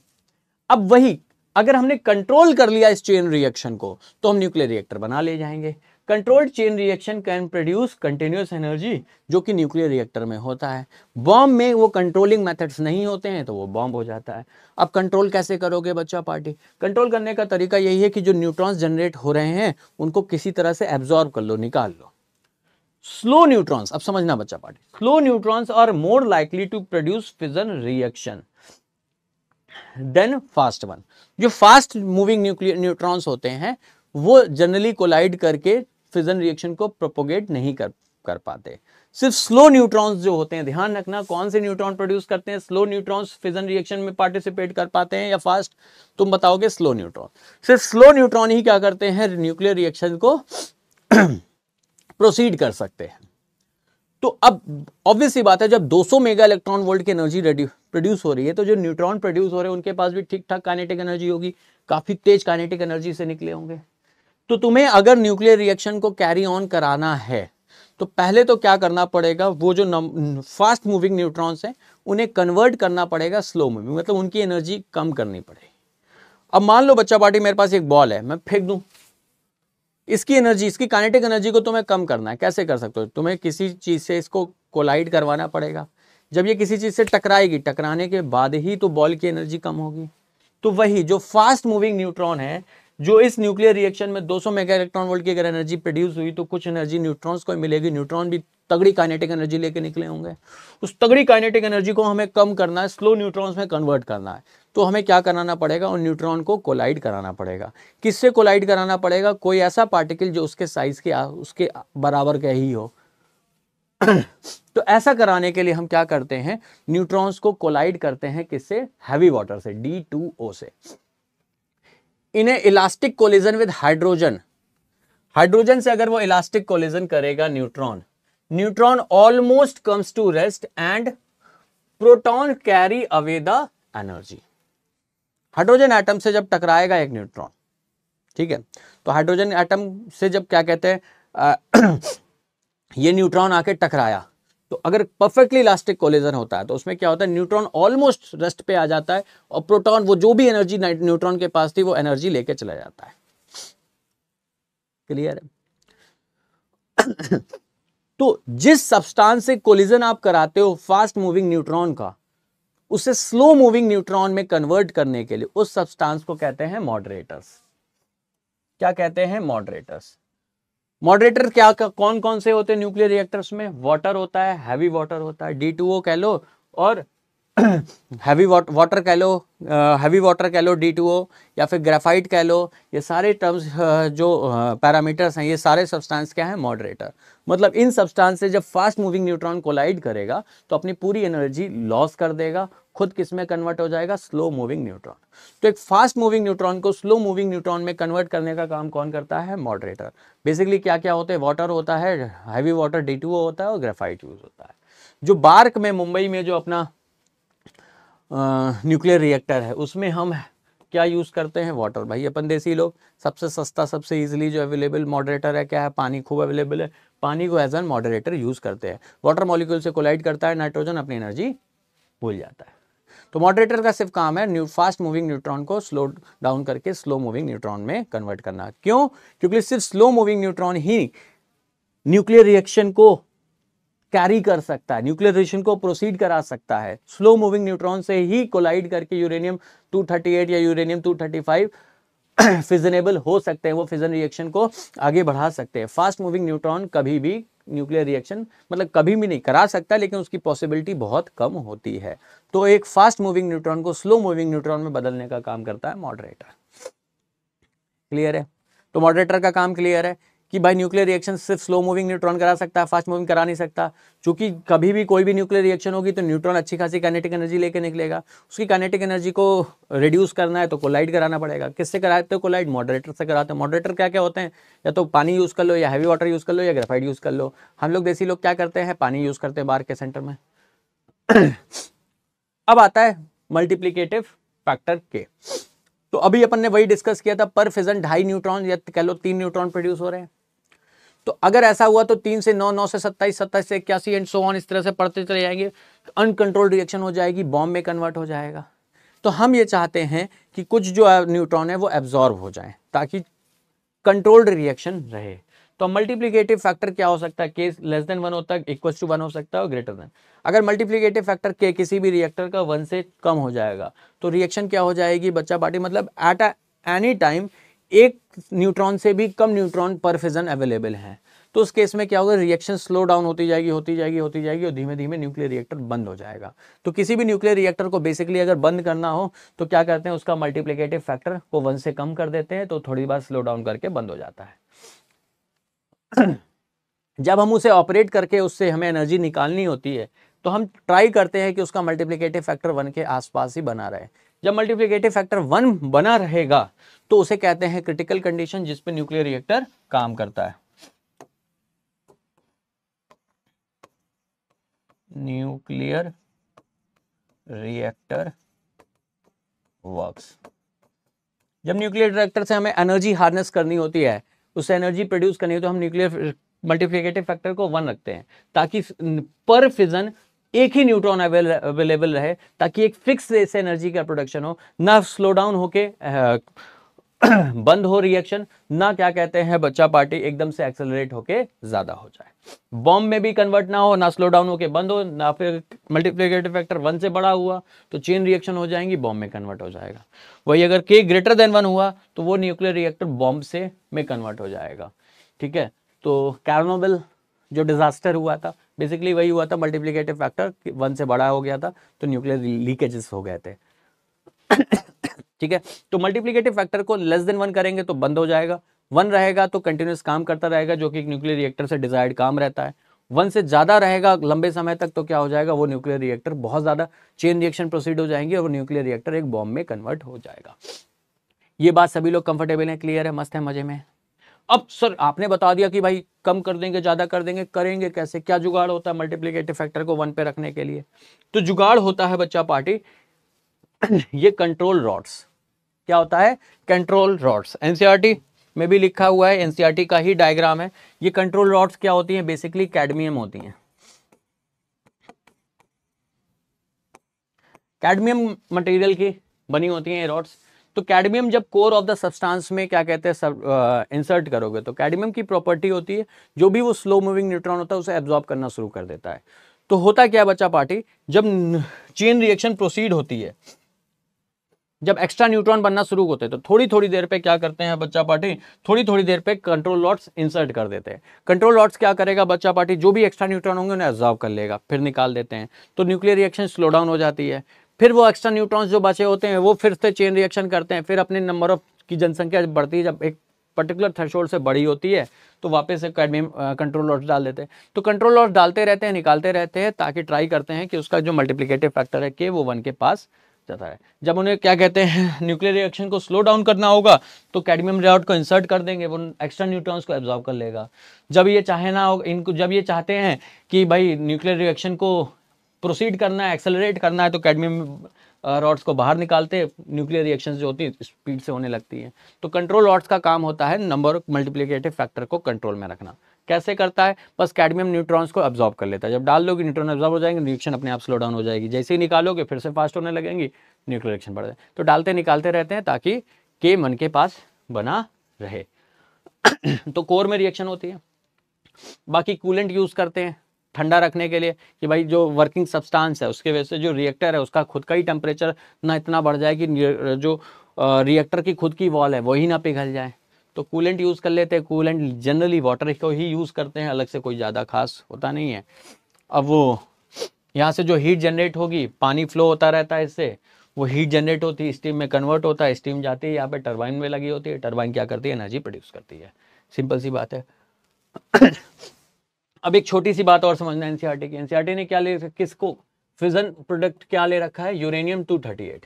अब वही अगर हमने कंट्रोल कर लिया इस चेन रिएक्शन को तो हम न्यूक्लियर रिएक्टर बना ले जाएंगे controlled chain reaction can produce continuous energy जो कि न्यूक्लियर रिएक्टर में होता है बॉम्ब में वो कंट्रोलिंग मेथड्स नहीं होते हैं तो वो बॉम्ब हो जाता है अब कंट्रोल कैसे करोगे बच्चा पार्टी कंट्रोल करने का तरीका यही है कि जो न्यूट्रॉन्स जनरेट हो रहे हैं उनको किसी तरह से एब्जॉर्व कर लो निकाल लो स्लो न्यूट्रॉन्स अब समझना बच्चा party slow neutrons are more likely to produce fission reaction than fast one जो फास्ट मूविंग न्यूक्लियर न्यूट्रॉन्स होते हैं वो जनरली कोलाइड करके फिजन रिएक्शन को प्रोपोगेट नहीं कर कर पाते सिर्फ स्लो न्यूट्रॉन्स जो होते हैं ध्यान रखना कौन से न्यूट्रॉन प्रोड्यूस करते हैं स्लो न्यूट्रॉन्स फिजन रिएक्शन में पार्टिसिपेट कर पाते हैं या फास्ट तुम बताओगे स्लो न्यूट्रॉन सिर्फ स्लो न्यूट्रॉन ही क्या करते हैं न्यूक्लियर रिएक्शन को प्रोसीड [clears throat] कर सकते हैं तो अब ऑब्वियस बात है जब 200 मेगा इलेक्ट्रॉन वोल्ट की एनर्जी प्रोड्यूस हो रही है तो जो न्यूट्रॉन प्रोड्यूस हो रहे हैं उनके पास भी ठीक ठाक काइनेटिक एनर्जी होगी काफ़ी तेज काइनेटिक एनर्जी से निकले होंगे तो तुम्हें अगर न्यूक्लियर रिएक्शन को कैरी ऑन कराना है तो पहले तो क्या करना पड़ेगा वो जो फास्ट मूविंग न्यूट्रॉन्स हैं उन्हें कन्वर्ट करना पड़ेगा स्लो मूविंग मतलब उनकी एनर्जी कम करनी पड़ेगी अब मान लो बच्चा पार्टी मेरे पास एक बॉल है मैं फेंक दूं इसकी एनर्जी इसकी काइनेटिक एनर्जी को तुम्हें कम करना है कैसे कर सकते हो तुम्हें किसी चीज़ से इसको कोलाइड करवाना पड़ेगा जब ये किसी चीज़ से टकराएगी टकराने के बाद ही तो बॉल की एनर्जी कम होगी तो वही जो फास्ट मूविंग न्यूट्रॉन है जो इस न्यूक्लियर रिएक्शन में 200 मेगा इलेक्ट्रॉन वोल्ट की अगर एनर्जी प्रोड्यूस हुई तो कुछ एनर्जी न्यूट्रॉन्स को मिलेगी न्यूट्रॉन भी तगड़ी काइनेटिक एनर्जी लेके निकले होंगे उस तगड़ी काइनेटिक एनर्जी को हमें कम करना है स्लो न्यूट्रॉन्स में कन्वर्ट करना है तो हमें क्या कराना पड़ेगा उन न्यूट्रॉन को कोलाइड कराना पड़ेगा किससे कोलाइड कराना पड़ेगा कोई ऐसा पार्टिकल जो उसके साइज के उसके बराबर का ही हो तो ऐसा कराने के लिए हम क्या करते हैं न्यूट्रॉन्स को कोलाइड करते हैं किससे हैवी वाटर से डी टू ओ से in a elastic collision with hydrogen hydrogen से अगर वो इलास्टिक कोलिजन करेगा neutron neutron almost comes to rest and proton carry away the energy hydrogen atom से जब टकराएगा एक न्यूट्रॉन ठीक है तो हाइड्रोजन एटम से जब क्या कहते हैं [clears throat] ये न्यूट्रॉन आके टकराया तो अगर परफेक्टली इलास्टिक कोलिजन होता है तो उसमें क्या होता है न्यूट्रॉन ऑलमोस्ट रेस्ट पे आ जाता है और प्रोटॉन वो जो भी एनर्जी न्यूट्रॉन के पास थी वो एनर्जी लेके चला जाता है क्लियर है [coughs] तो जिस सब्सटेंस से कोलिजन आप कराते हो फास्ट मूविंग न्यूट्रॉन का उसे स्लो मूविंग न्यूट्रॉन में कन्वर्ट करने के लिए उस सब्सटेंस को कहते हैं मॉडरेटर्स क्या कहते हैं मॉडरेटर्स मॉडरेटर क्या कौन कौन से होते हैं न्यूक्लियर रिएक्टर्स में वाटर होता है हैवी वाटर होता है डी टू ओ कह लो और हैवी [clears throat] वाटर कह लो हैवी वाटर कह लो डी टू ओ या फिर ग्रेफाइट कह लो ये सारे टर्म्स जो पैरामीटर्स हैं ये सारे सब्सटेंस क्या है मॉडरेटर मतलब इन सब्सटेंस से जब फास्ट मूविंग न्यूट्रॉन कोलाइड करेगा तो अपनी पूरी एनर्जी लॉस कर देगा खुद किस में कन्वर्ट हो जाएगा स्लो मूविंग न्यूट्रॉन तो एक फास्ट मूविंग न्यूट्रॉन को स्लो मूविंग न्यूट्रॉन में कन्वर्ट करने का काम कौन करता है मॉडरेटर बेसिकली क्या क्या होते हैं वाटर होता है हैवी वाटर डी होता है और ग्रेफाइट यूज होता है जो बार्क में मुंबई में जो अपना न्यूक्लियर रिएक्टर है उसमें हम क्या यूज़ करते हैं वाटर भाई अपन देसी लोग सबसे सस्ता सबसे इजीली जो अवेलेबल मॉडरेटर है क्या है पानी खूब अवेलेबल है पानी को एज एन मॉडरेटर यूज़ करते हैं वाटर मॉलिक्यूल से कोलाइड करता है नाइट्रोजन अपनी एनर्जी भूल जाता है तो मॉडरेटर का सिर्फ काम है न्यू फास्ट मूविंग न्यूट्रॉन को स्लो डाउन करके स्लो मूविंग न्यूट्रॉन में कन्वर्ट करना क्यों क्योंकि सिर्फ स्लो मूविंग न्यूट्रॉन ही न्यूक्लियर रिएक्शन को कैरी कर सकता है न्यूक्लियर रिएक्शन को प्रोसीड करा सकता है स्लो मूविंग न्यूट्रॉन से ही कोलाइड करके यूरेनियम 238 या यूरेनियम 235 [clears throat] फिजनेबल हो सकते हैं वो फिजन रिएक्शन को आगे बढ़ा सकते हैं फास्ट मूविंग न्यूट्रॉन कभी भी न्यूक्लियर रिएक्शन मतलब कभी भी नहीं करा सकता लेकिन उसकी पॉसिबिलिटी बहुत कम होती है तो एक फास्ट मूविंग न्यूट्रॉन को स्लो मूविंग न्यूट्रॉन में बदलने का काम करता है मॉडरेटर क्लियर है तो मॉडरेटर का काम क्लियर है कि भाई न्यूक्लियर रिएक्शन सिर्फ स्लो मूविंग न्यूट्रॉन करा सकता है फास्ट मूविंग करा नहीं सकता चूंकि कभी भी कोई भी न्यूक्लियर रिएक्शन होगी तो न्यूट्रॉन अच्छी खासी कैनेटिक एनर्जी लेके निकलेगा उसकी कैनेटिक एनर्जी को रिड्यूस करना है तो कोलाइड कराना पड़ेगा किससे कराते हो कोलाइड मॉडरेटर से कराते हैं मॉडरेटर क्या क्या होते हैं या तो पानी यूज़ कर लो या हैवी वाटर यूज़ कर लो या ग्रेफाइड यूज़ कर लो हम लोग देसी लोग क्या करते हैं पानी यूज़ करते हैं बाहर के सेंटर में [clears throat] अब आता है मल्टीप्लीकेटिव फैक्टर के तो अभी अपन ने वही डिस्कस किया था पर फिजन ढाई न्यूट्रॉन या कह लो तीन न्यूट्रॉन प्रोड्यूस हो रहे हैं तो अगर ऐसा हुआ तो तीन से नौ नौ से सत्ताईस सत्ताईस से इक्यासी एंड सो ऑन इस तरह से पढ़ते चले जाएंगे अनकंट्रोल रिएक्शन हो जाएगी बॉम्ब में कन्वर्ट हो जाएगा तो हम ये चाहते हैं कि कुछ जो न्यूट्रॉन है वो एब्जॉर्ब हो जाए ताकि कंट्रोल्ड रिएक्शन रहे तो मल्टीप्लीकेटिव फैक्टर क्या हो सकता है के लेस देन वन होता है इक्वल टू वन हो सकता है और ग्रेटर देन अगर मल्टीप्लीकेटिव फैक्टर के किसी भी रिएक्टर का वन से कम हो जाएगा तो रिएक्शन क्या हो जाएगी बच्चा बाटी मतलब एट एनी टाइम एक न्यूट्रॉन से भी कम न्यूट्रॉन पर फिजन अवेलेबल है तो उस केस में क्या होगा रिएक्शन स्लो डाउन होती जाएगी होती जाएगी होती जाएगी और धीमे धीमे न्यूक्लियर रिएक्टर बंद हो जाएगा तो किसी भी न्यूक्लियर रिएक्टर को बेसिकली अगर बंद करना हो तो क्या करते हैं उसका मल्टीप्लीकेटिव फैक्टर को वन से कम कर देते हैं तो थोड़ी बार स्लो डाउन करके बंद हो जाता है [clears throat] जब हम उसे ऑपरेट करके उससे हमें एनर्जी निकालनी होती है तो हम ट्राई करते हैं कि उसका मल्टीप्लीकेटिव फैक्टर वन के आसपास ही बना रहे जब मल्टीप्लीकेटिव फैक्टर वन बना रहेगा तो उसे कहते हैं क्रिटिकल कंडीशन जिसपे न्यूक्लियर रिएक्टर काम करता है न्यूक्लियर रिएक्टर वर्क्स जब न्यूक्लियर रिएक्टर से हमें एनर्जी हार्नेस करनी होती है उससे एनर्जी प्रोड्यूस करनी होती है तो हम न्यूक्लियर मल्टीप्लीकेटिव फैक्टर को वन रखते हैं ताकि पर फिजन एक ही न्यूट्रॉन अवेलेबल रहे ताकि एक फिक्स से एनर्जी का प्रोडक्शन हो ना स्लो डाउन होके [clears throat] बंद हो रिएक्शन ना क्या कहते हैं बच्चा पार्टी एकदम से एक्सेलरेट होके ज्यादा हो जाए बॉम्ब में भी कन्वर्ट ना हो ना स्लो डाउन होके बंद हो ना फिर मल्टीप्लीकेटिव फैक्टर वन से बड़ा हुआ तो चेन रिएक्शन हो जाएंगी बॉम्ब में कन्वर्ट हो जाएगा वही अगर के ग्रेटर देन वन हुआ तो वो न्यूक्लियर रिएक्टर बॉम्ब से में कन्वर्ट हो जाएगा ठीक है तो कैरनोबल जो डिजास्टर हुआ था बेसिकली वही हुआ था मल्टीप्लीकेटिव फैक्टर वन से बड़ा हो गया था तो न्यूक्लियर लीकेजेस हो गए थे ठीक है तो मल्टीप्लीकेटिव फैक्टर को लेस देन वन करेंगे तो बंद हो जाएगा वन रहेगा तो कंटिन्यूस काम करता रहेगा जो कि न्यूक्लियर रिएक्टर से डिजायर्ड काम रहता है वन से ज़्यादा रहेगा लंबे समय तक तो क्या हो जाएगा वो न्यूक्लियर रिएक्टर बहुत ज़्यादा चेन रिएक्शन प्रोसीड हो जाएंगे और न्यूक्लियर रिएक्टर एक बॉम्ब में कन्वर्ट हो जाएगा ये बात सभी लोग कंफर्टेबल हैं क्लियर है मस्त है मजे में अब सर आपने बता दिया कि भाई कम कर देंगे ज़्यादा कर देंगे करेंगे कैसे क्या जुगाड़ होता है मल्टीप्लीकेटिव फैक्टर को वन पे रखने के लिए तो जुगाड़ होता है बच्चा पार्टी ये कंट्रोल रॉड्स क्या होता है कंट्रोल रॉड्स एनसीआरटी में भी लिखा हुआ है एनसीआरटी e का ही डायग्राम है ये कंट्रोल रॉड्स क्या होती है बेसिकली कैडमियम होती है कैडमियम मटेरियल की बनी होती है रॉड्स तो कैडमियम जब कोर ऑफ द सब्सटेंस में क्या कहते हैं सब इंसर्ट करोगे तो कैडमियम की प्रॉपर्टी होती है जो भी वो स्लो मूविंग न्यूट्रॉन होता है उसे एब्जॉर्ब करना शुरू कर देता है तो होता क्या बच्चा पार्टी जब चेन रिएक्शन प्रोसीड होती है जब एक्स्ट्रा न्यूट्रॉन बनना शुरू होते हैं तो थोड़ी थोड़ी देर पे क्या करते हैं बच्चा पार्टी थोड़ी थोड़ी देर पे कंट्रोल लॉट्स इंसर्ट कर देते हैं कंट्रोल लॉट्स क्या करेगा बच्चा पार्टी जो भी एक्स्ट्रा न्यूट्रॉन होंगे उन्हें एब्जॉर्व कर लेगा फिर निकाल देते हैं तो न्यूक्लियर रिएक्शन स्लो डाउन हो जाती है फिर वो एक्स्ट्रा न्यूट्रॉन्स जो बचे होते हैं वो फिर से चेन रिएक्शन करते हैं फिर अपने नंबर ऑफ की जनसंख्या बढ़ती है जब एक पर्टिकुलर थ्रेशोल्ड से बड़ी होती है तो वापस एक कैडमियम कंट्रोल लॉस डाल देते हैं तो कंट्रोल लॉस डालते रहते हैं निकालते रहते हैं ताकि ट्राई करते हैं कि उसका जो मल्टीप्लीकेटिव फैक्टर है के वो वन के पास जाता है जब उन्हें क्या कहते हैं न्यूक्लियर [laughs] रिएक्शन को स्लो डाउन करना होगा तो कैडमियम रेआउट को इंसर्ट कर देंगे वो एक्स्ट्रा न्यूट्रॉन्स को एब्जॉर्व कर लेगा जब ये चाहे ना हो इनको जब ये चाहते हैं कि भाई न्यूक्लियर रिएक्शन को प्रोसीड करना है एक्सेलरेट करना है तो कैडमियम रॉड्स को बाहर निकालते न्यूक्लियर रिएक्शंस जो होती है स्पीड से होने लगती हैं तो कंट्रोल रॉड्स का काम होता है नंबर मल्टीप्लीकेटिव फैक्टर को कंट्रोल में रखना कैसे करता है बस कैडमियम न्यूट्रॉन्स को अब्जॉर्ब कर लेता है जब डाल लोगे न्यूट्रॉन अब्जॉर्ब हो जाएंगे रिएक्शन अपने आप स्लो डाउन हो जाएगी जैसे ही निकालोगे फिर से फास्ट होने लगेंगी न्यूक्लियर रिएक्शन बढ़ जाए तो डालते निकालते रहते हैं ताकि के मन के पास बना रहे [coughs] तो कोर में रिएक्शन होती है बाकी कूलेंट यूज़ करते हैं ठंडा रखने के लिए कि भाई जो वर्किंग सब्सटेंस है उसके वजह से जो रिएक्टर है उसका खुद का ही टेम्परेचर ना इतना बढ़ जाए कि जो रिएक्टर की खुद की वॉल है वही ना पिघल जाए तो कूलेंट यूज़ कर लेते हैं कूलेंट जनरली वाटर को ही यूज़ करते हैं अलग से कोई ज़्यादा खास होता नहीं है अब वो यहाँ से जो हीट जनरेट होगी पानी फ्लो होता रहता है इससे वो हीट जनरेट होती है स्टीम में कन्वर्ट होता है स्टीम जाती है यहाँ पे टरबाइन में लगी होती है टरबाइन क्या करती है एनर्जी प्रोड्यूस करती है सिंपल सी बात है अब एक छोटी सी बात और समझना एनसीआरटी की एनसीआरटी ने क्या ले किसको फिजन प्रोडक्ट क्या ले रखा है यूरेनियम 238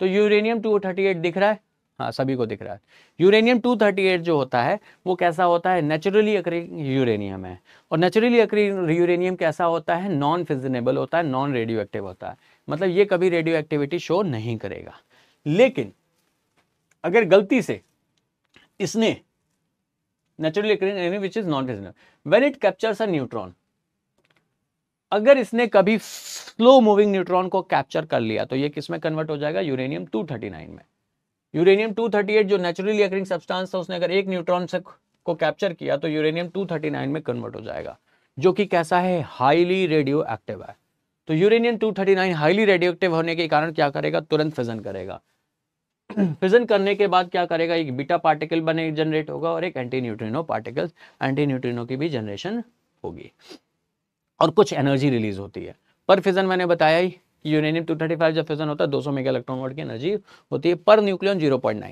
तो यूरेनियम 238 दिख रहा है हाँ सभी को दिख रहा है यूरेनियम 238 जो होता है वो कैसा होता है नेचुरली अकरिंग यूरेनियम है और नेचुरली अकरिंग यूरेनियम कैसा होता है नॉन फिजनेबल होता है नॉन रेडियो एक्टिव होता है मतलब ये कभी रेडियो एक्टिविटी शो नहीं करेगा लेकिन अगर गलती से इसने naturally occurring any which is non resonant when it captures a neutron अगर इसने कभी स्लो मूविंग न्यूट्रॉन को कैप्चर कर लिया तो ये किस में कन्वर्ट हो जाएगा यूरेनियम 239 में यूरेनियम 238 जो नेचुरली अक्रिंग सब्सटेंस था उसने अगर एक न्यूट्रॉन से को कैप्चर किया तो यूरेनियम 239 में कन्वर्ट हो जाएगा जो कि कैसा है हाईली रेडियो एक्टिव है तो यूरेनियम 239 हाईली रेडियो एक्टिव होने के कारण क्या करेगा तुरंत फिजन करेगा फिजन [clears throat] करने के बाद क्या करेगा एक बीटा पार्टिकल बने जनरेट होगा और एक anti neutrino particle anti neutrino की भी जनरेशन होगी और कुछ एनर्जी रिलीज होती है पर फिजन मैंने बताया ही यूरेनियम 235 जब फिजन होता है 200 मेगा इलेक्ट्रॉन वोल्ट की एनर्जी होती है पर न्यूक्लियन 0.9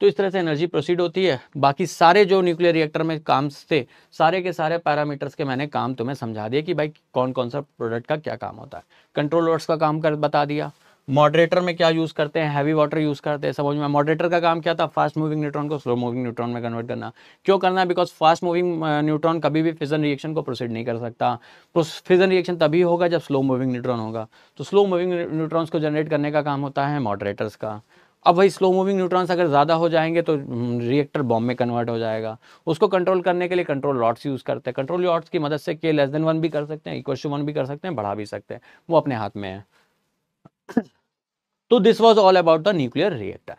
तो इस तरह से एनर्जी प्रोसीड होती है बाकी सारे जो न्यूक्लियर रिएक्टर में काम थे सारे के सारे पैरामीटर्स के मैंने काम तुम्हें समझा दिया कि भाई कौन कौन सा प्रोडक्ट का क्या काम होता है कंट्रोल वर्ड्स का काम कर बता दिया मॉडरेटर में क्या यूज़ करते हैं हैवी वाटर यूज़ करते हैं समझ में मॉडरेटर का काम क्या था फास्ट मूविंग न्यूट्रॉन को स्लो मूविंग न्यूट्रॉन में कन्वर्ट करना क्यों करना है बिकॉज फास्ट मूविंग न्यूट्रॉन कभी भी फिजन रिएक्शन को प्रोसीड नहीं कर सकता फिजन रिएक्शन तभी होगा जब स्लो मूविंग न्यूट्रॉन होगा तो स्लो मूविंग न्यूट्रॉन्स को जनरेट करने का काम होता है मॉडरेटर्स का अब वही स्लो मूविंग न्यूट्रॉन्स अगर ज़्यादा हो जाएंगे तो हम्म, रिएक्टर बॉम्ब में कन्वर्ट हो जाएगा उसको कंट्रोल करने के लिए कंट्रोल लॉट्स यूज़ करते हैं कंट्रोल लॉट्स की मदद से के लेस देन वन भी कर सकते हैं इक्वल टू वन भी कर सकते हैं बढ़ा भी सकते हैं वो अपने हाथ में है तो this was all about the nuclear reactor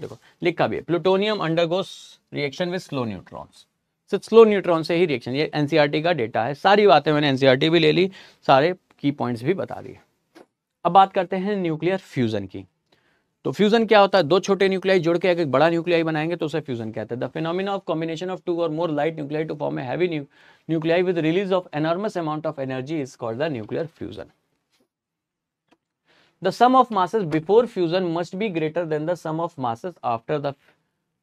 देखो लिखा भी है plutonium undergoes reaction with slow neutrons सिर्फ स्लो न्यूट्रॉन से ही रिएक्शन ये एनसीईआरटी e का डेटा है सारी बातें मैंने एनसीईआरटी e भी ले ली सारे की पॉइंट्स भी बता दिए अब बात करते हैं न्यूक्लियर फ्यूजन की तो फ्यूजन क्या होता है दो छोटे न्यूक्लियाई जोड़ के एक बड़ा न्यूक्लियाई बनाएंगे तो उसे फ्यूजन कहते हैं the phenomena of combination of two or more light nuclei to form a heavy nuclei with release of enormous amount of energy is called the nuclear fusion the sum of masses before fusion must be greater than the sum of masses after the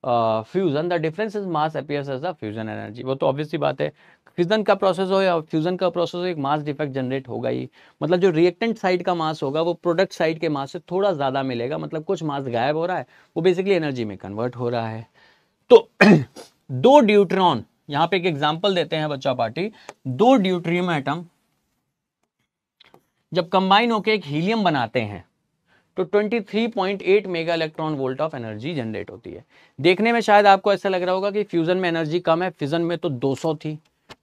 fusion the difference is mass appears as the fusion energy वो तो obviously बात है fusion का process हो या fusion का process हो एक मास डिफेक्ट जनरेट होगा ही मतलब जो रिएक्टेंट साइड का मास होगा वो प्रोडक्ट साइड के मास से थोड़ा ज़्यादा मिलेगा मतलब कुछ मास गायब हो रहा है वो बेसिकली एनर्जी में कन्वर्ट हो रहा है तो [clears throat] दो ड्यूट्रॉन यहाँ पे एक एग्जाम्पल देते हैं बच्चा पार्टी दो ड्यूट्रियम एटम जब कंबाइन होकर एक हीलियम बनाते हैं तो 23.8 mega electron volt of energy generate होती है देखने में शायद आपको ऐसा लग रहा होगा कि फ्यूजन में एनर्जी कम है फिजन में तो 200 थी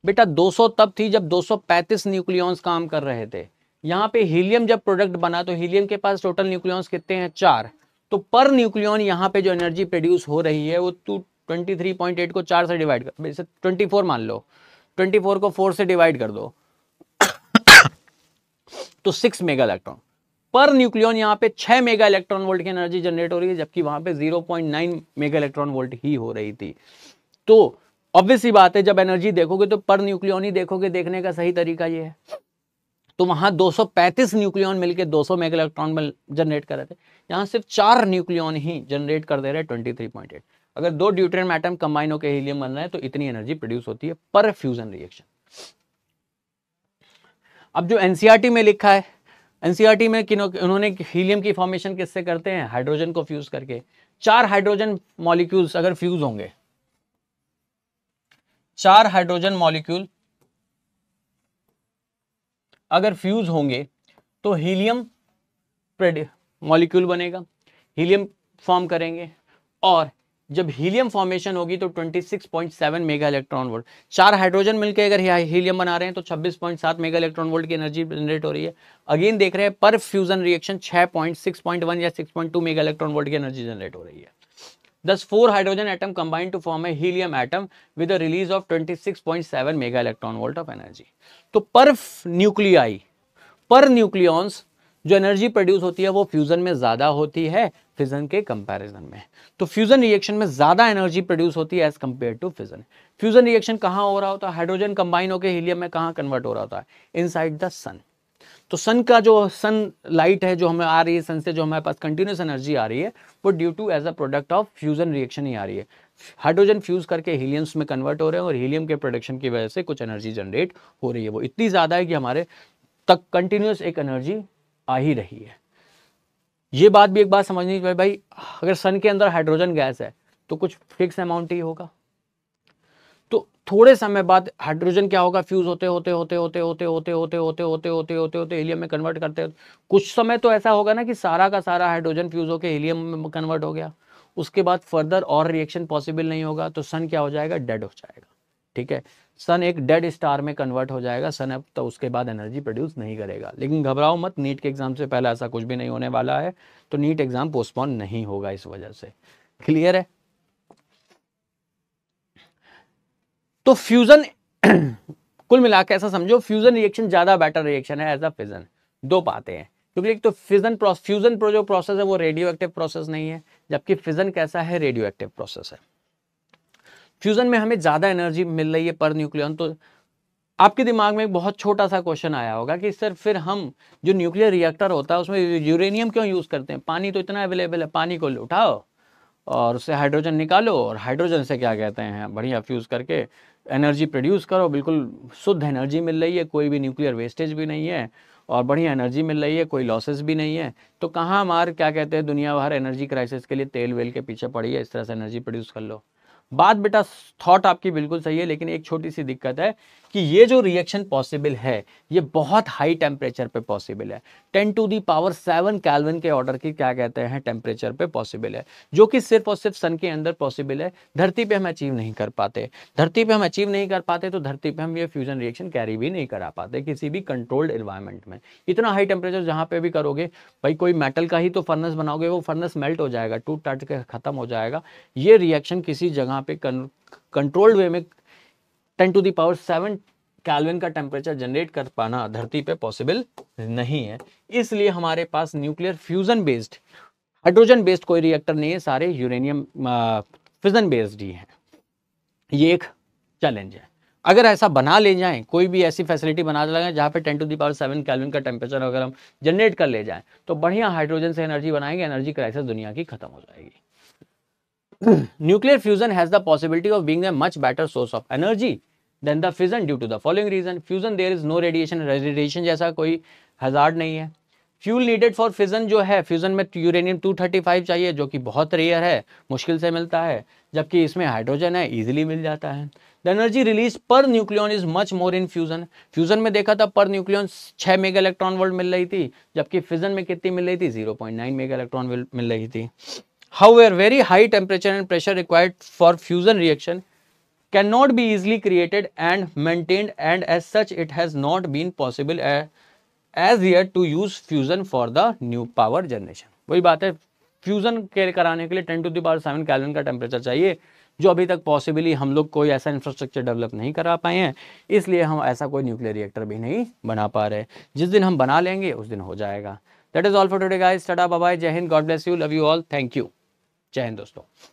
बेटा 200 तब थी जब 235 न्यूक्लियॉन्स काम कर रहे थे यहाँ पे हीलियम जब प्रोडक्ट बना तो हीलियम के पास टोटल न्यूक्लियॉन्स कितने हैं चार तो पर न्यूक्लियॉन यहाँ पे जो एनर्जी प्रोड्यूस हो रही है वो टू 23.8 को चार से डिवाइड कर ट्वेंटी फोर मान लो ट्वेंटी को फोर से डिवाइड कर दो [coughs] तो सिक्स मेगा इलेक्ट्रॉन पर न्यूक्लियन यहाँ पे 6 मेगा इलेक्ट्रॉन वोल्ट की एनर्जी जनरेट हो रही है जबकि वहां पे 0.9 मेगा इलेक्ट्रॉन वोल्ट ही हो रही थी तो ऑब्वियसली बात है जब एनर्जी देखोगे तो पर न्यूक्लियन ही देखोगे देखने का सही तरीका ये है तो वहां 235 न्यूक्लियन मिलकर दो सौ मेगा इलेक्ट्रॉन जनरेट कर रहे थे यहाँ सिर्फ चार न्यूक्लियन ही जनरेट कर दे रहे ट्वेंटी थ्री पॉइंट एट अगर दो ड्यूट्रियम एटम कंबाइन होकर हीलियम बन रहा है तो इतनी एनर्जी प्रोड्यूस होती है पर फ्यूजन रिएक्शन अब जो एनसीआरटी e में लिखा है एनसीआरटी में उन्होंने हीलियम की फॉर्मेशन किससे करते हैं हाइड्रोजन को फ्यूज करके चार हाइड्रोजन मॉलिक्यूल्स अगर फ्यूज होंगे चार हाइड्रोजन मॉलिक्यूल अगर फ्यूज होंगे तो हीलियम मॉलिक्यूल बनेगा हीलियम फॉर्म करेंगे और जब हीलियम फॉर्मेशन होगी तो 26.7 मेगा इलेक्ट्रॉन वोल्ट चार हाइड्रोजन मिलकर अगर हीलियम बना रहे हैं तो 26.7 मेगा इलेक्ट्रॉन वोल्ट की एनर्जी जनरेट हो रही है अगेन देख रहे हैं पर फ्यूजन रिएक्शन 6.6.1 या 6.2 मेगा इलेक्ट्रॉन वोल्ट की एनर्जी जनरेट हो रही है thus four hydrogen atom combined to form a helium atom with a release of 26.7 mega electron volt of energy तो पर न्यूक्लियाई पर न्यूक्लियॉन्स जो एनर्जी प्रोड्यूस होती है वो फ्यूजन में ज़्यादा होती है फिजन के कंपैरिजन में तो फ्यूजन रिएक्शन में ज़्यादा एनर्जी प्रोड्यूस होती है as compared to fission fusion reaction कहाँ हो रहा होता है हाइड्रोजन कंबाइन होकर हीलियम में कहाँ कन्वर्ट हो रहा होता है इनसाइड द सन तो सन का जो सन लाइट है जो हमें आ रही है सन से जो हमारे पास कंटिन्यूस एनर्जी आ रही है वो due to as a product of fusion reaction ही आ रही है हाइड्रोजन फ्यूज करके हीलियम्स में कन्वर्ट हो रहे हैं और हीलियम के प्रोडक्शन की वजह से कुछ एनर्जी जनरेट हो रही है वो इतनी ज़्यादा है कि हमारे तक कंटिन्यूस एक एनर्जी आ ही रही है ये बात भी एक बात समझनी चाहिए भाई अगर सन के अंदर हाइड्रोजन गैस है तो कुछ फिक्स अमाउंट ही होगा तो थोड़े समय बाद हाइड्रोजन क्या होगा फ्यूज होते होते होते होते होते होते होते होते होते होते होते होते हीलियम में कन्वर्ट करते कुछ समय तो ऐसा होगा ना कि सारा का सारा हाइड्रोजन फ्यूज होकर हीलियम में कन्वर्ट हो गया उसके बाद फर्दर और रिएक्शन पॉसिबल नहीं होगा तो सन क्या हो जाएगा डेड हो जाएगा ठीक है सन एक डेड स्टार में कन्वर्ट हो जाएगा सन अब तो उसके बाद एनर्जी प्रोड्यूस नहीं करेगा लेकिन घबराओ मत नीट के एग्ज़ाम से पहले ऐसा कुछ भी नहीं होने वाला है तो नीट एग्ज़ाम पोस्टपोन नहीं होगा इस वजह से क्लियर है तो फ्यूज़न [clears throat] कुल मिला ऐसा समझो फ्यूज़न रिएक्शन ज़्यादा बेटर रिएक्शन है एज अ फिजन दो पाते हैं क्योंकि एक तो फिजन फ्यूज़न जो प्रोसेस है वो रेडियो एक्टिव प्रोसेस नहीं है जबकि फिजन कैसा है रेडियो एक्टिव प्रोसेस है फ्यूजन में हमें ज़्यादा एनर्जी मिल रही है पर न्यूक्लियन तो आपके दिमाग में एक बहुत छोटा सा क्वेश्चन आया होगा कि सर फिर हम जो न्यूक्लियर रिएक्टर होता है उसमें यूरेनियम क्यों यूज़ करते हैं पानी तो इतना अवेलेबल है पानी को लुटाओ और उससे हाइड्रोजन निकालो और हाइड्रोजन से क्या कहते हैं बढ़िया फ्यूज़ करके एनर्जी प्रोड्यूस करो बिल्कुल शुद्ध एनर्जी मिल रही है कोई भी न्यूक्लियर वेस्टेज भी नहीं है और बढ़िया एनर्जी मिल रही है कोई लॉसेस भी नहीं है तो कहाँ हमार क्या कहते हैं दुनिया भर एनर्जी क्राइसिस के लिए तेल वेल के पीछे पड़ी है इस तरह से एनर्जी प्रोड्यूस कर लो बात बेटा थॉट आपकी बिल्कुल सही है लेकिन एक छोटी सी दिक्कत है कि ये जो रिएक्शन पॉसिबल है ये बहुत हाई टेम्परेचर पे पॉसिबल है 10 टू दी पावर 7 कैलविन के ऑर्डर की क्या कहते हैं टेम्परेचर पे पॉसिबल है जो कि सिर्फ और सिर्फ सन के अंदर पॉसिबल है धरती पे हम अचीव नहीं कर पाते धरती पे हम अचीव नहीं कर पाते तो धरती पे हम ये फ्यूजन रिएक्शन कैरी भी नहीं करा पाते किसी भी कंट्रोल्ड इन्वायरमेंट में इतना हाई टेम्परेचर जहाँ पे भी करोगे भाई कोई मेटल का ही तो फर्नेस बनाओगे वो फर्नेस मेल्ट हो जाएगा टूट टाट के खत्म हो जाएगा ये रिएक्शन किसी जगह यहाँ पे कंट्रोल्ड वे में ten to the power seven kelvin का टेम्परेचर जनरेट कर पाना धरती पे पॉसिबल नहीं है इसलिए हमारे पास nuclear fusion based hydrogen based कोई रिएक्टर नहीं है सारे यूरेनियम फ्यूजन बेस्ड ही है ये एक चैलेंज है अगर ऐसा बना ले जाएं कोई भी ऐसी फैसिलिटी बना ले लगाएं जहाँ पे 10 to the power seven kelvin का टेम्परेचर अगर हम जनरेट कर ले जाएं तो बढ़िया हाइड्रोजन से एनर्जी बनाएंगे एनर्जी क्राइसिस दुनिया की खत्म हो जाएगी nuclear fusion has the possibility of being a much better source of energy than the fission due to the following reason fusion there is no radiation radiation जैसा कोई hazard नहीं है फ्यूल नीडेड फॉर फ्यूजन जो है fusion में uranium 235 चाहिए जो कि बहुत रेयर है मुश्किल से मिलता है जबकि इसमें हाइड्रोजन है इजीली मिल जाता है the energy release per nucleon is much more in fusion fusion में देखा था per nucleon 6 mega electron volt मिल रही थी जबकि फ्यूजन में कितनी मिल रही थी 0.9 मेगा इलेक्ट्रॉन मिल रही थी how are very high temperature and pressure required for fusion reaction can not be easily created and maintained and as such it has not been possible as yet to use fusion for the new power generation वही बात है fusion के कराने के लिए ten to the power seven कैलन का temperature चाहिए जो अभी तक पॉसिबली हम लोग कोई ऐसा इंफ्रास्ट्रक्चर डेवलप नहीं करा पाए हैं इसलिए हम ऐसा कोई न्यूक्लियर रिएक्टर भी नहीं बना पा रहे जिस दिन हम बना लेंगे उस दिन हो जाएगा that is all for today guys टाटा बाबा Jai Hind God bless you love you all thank you Jai Hind दोस्तों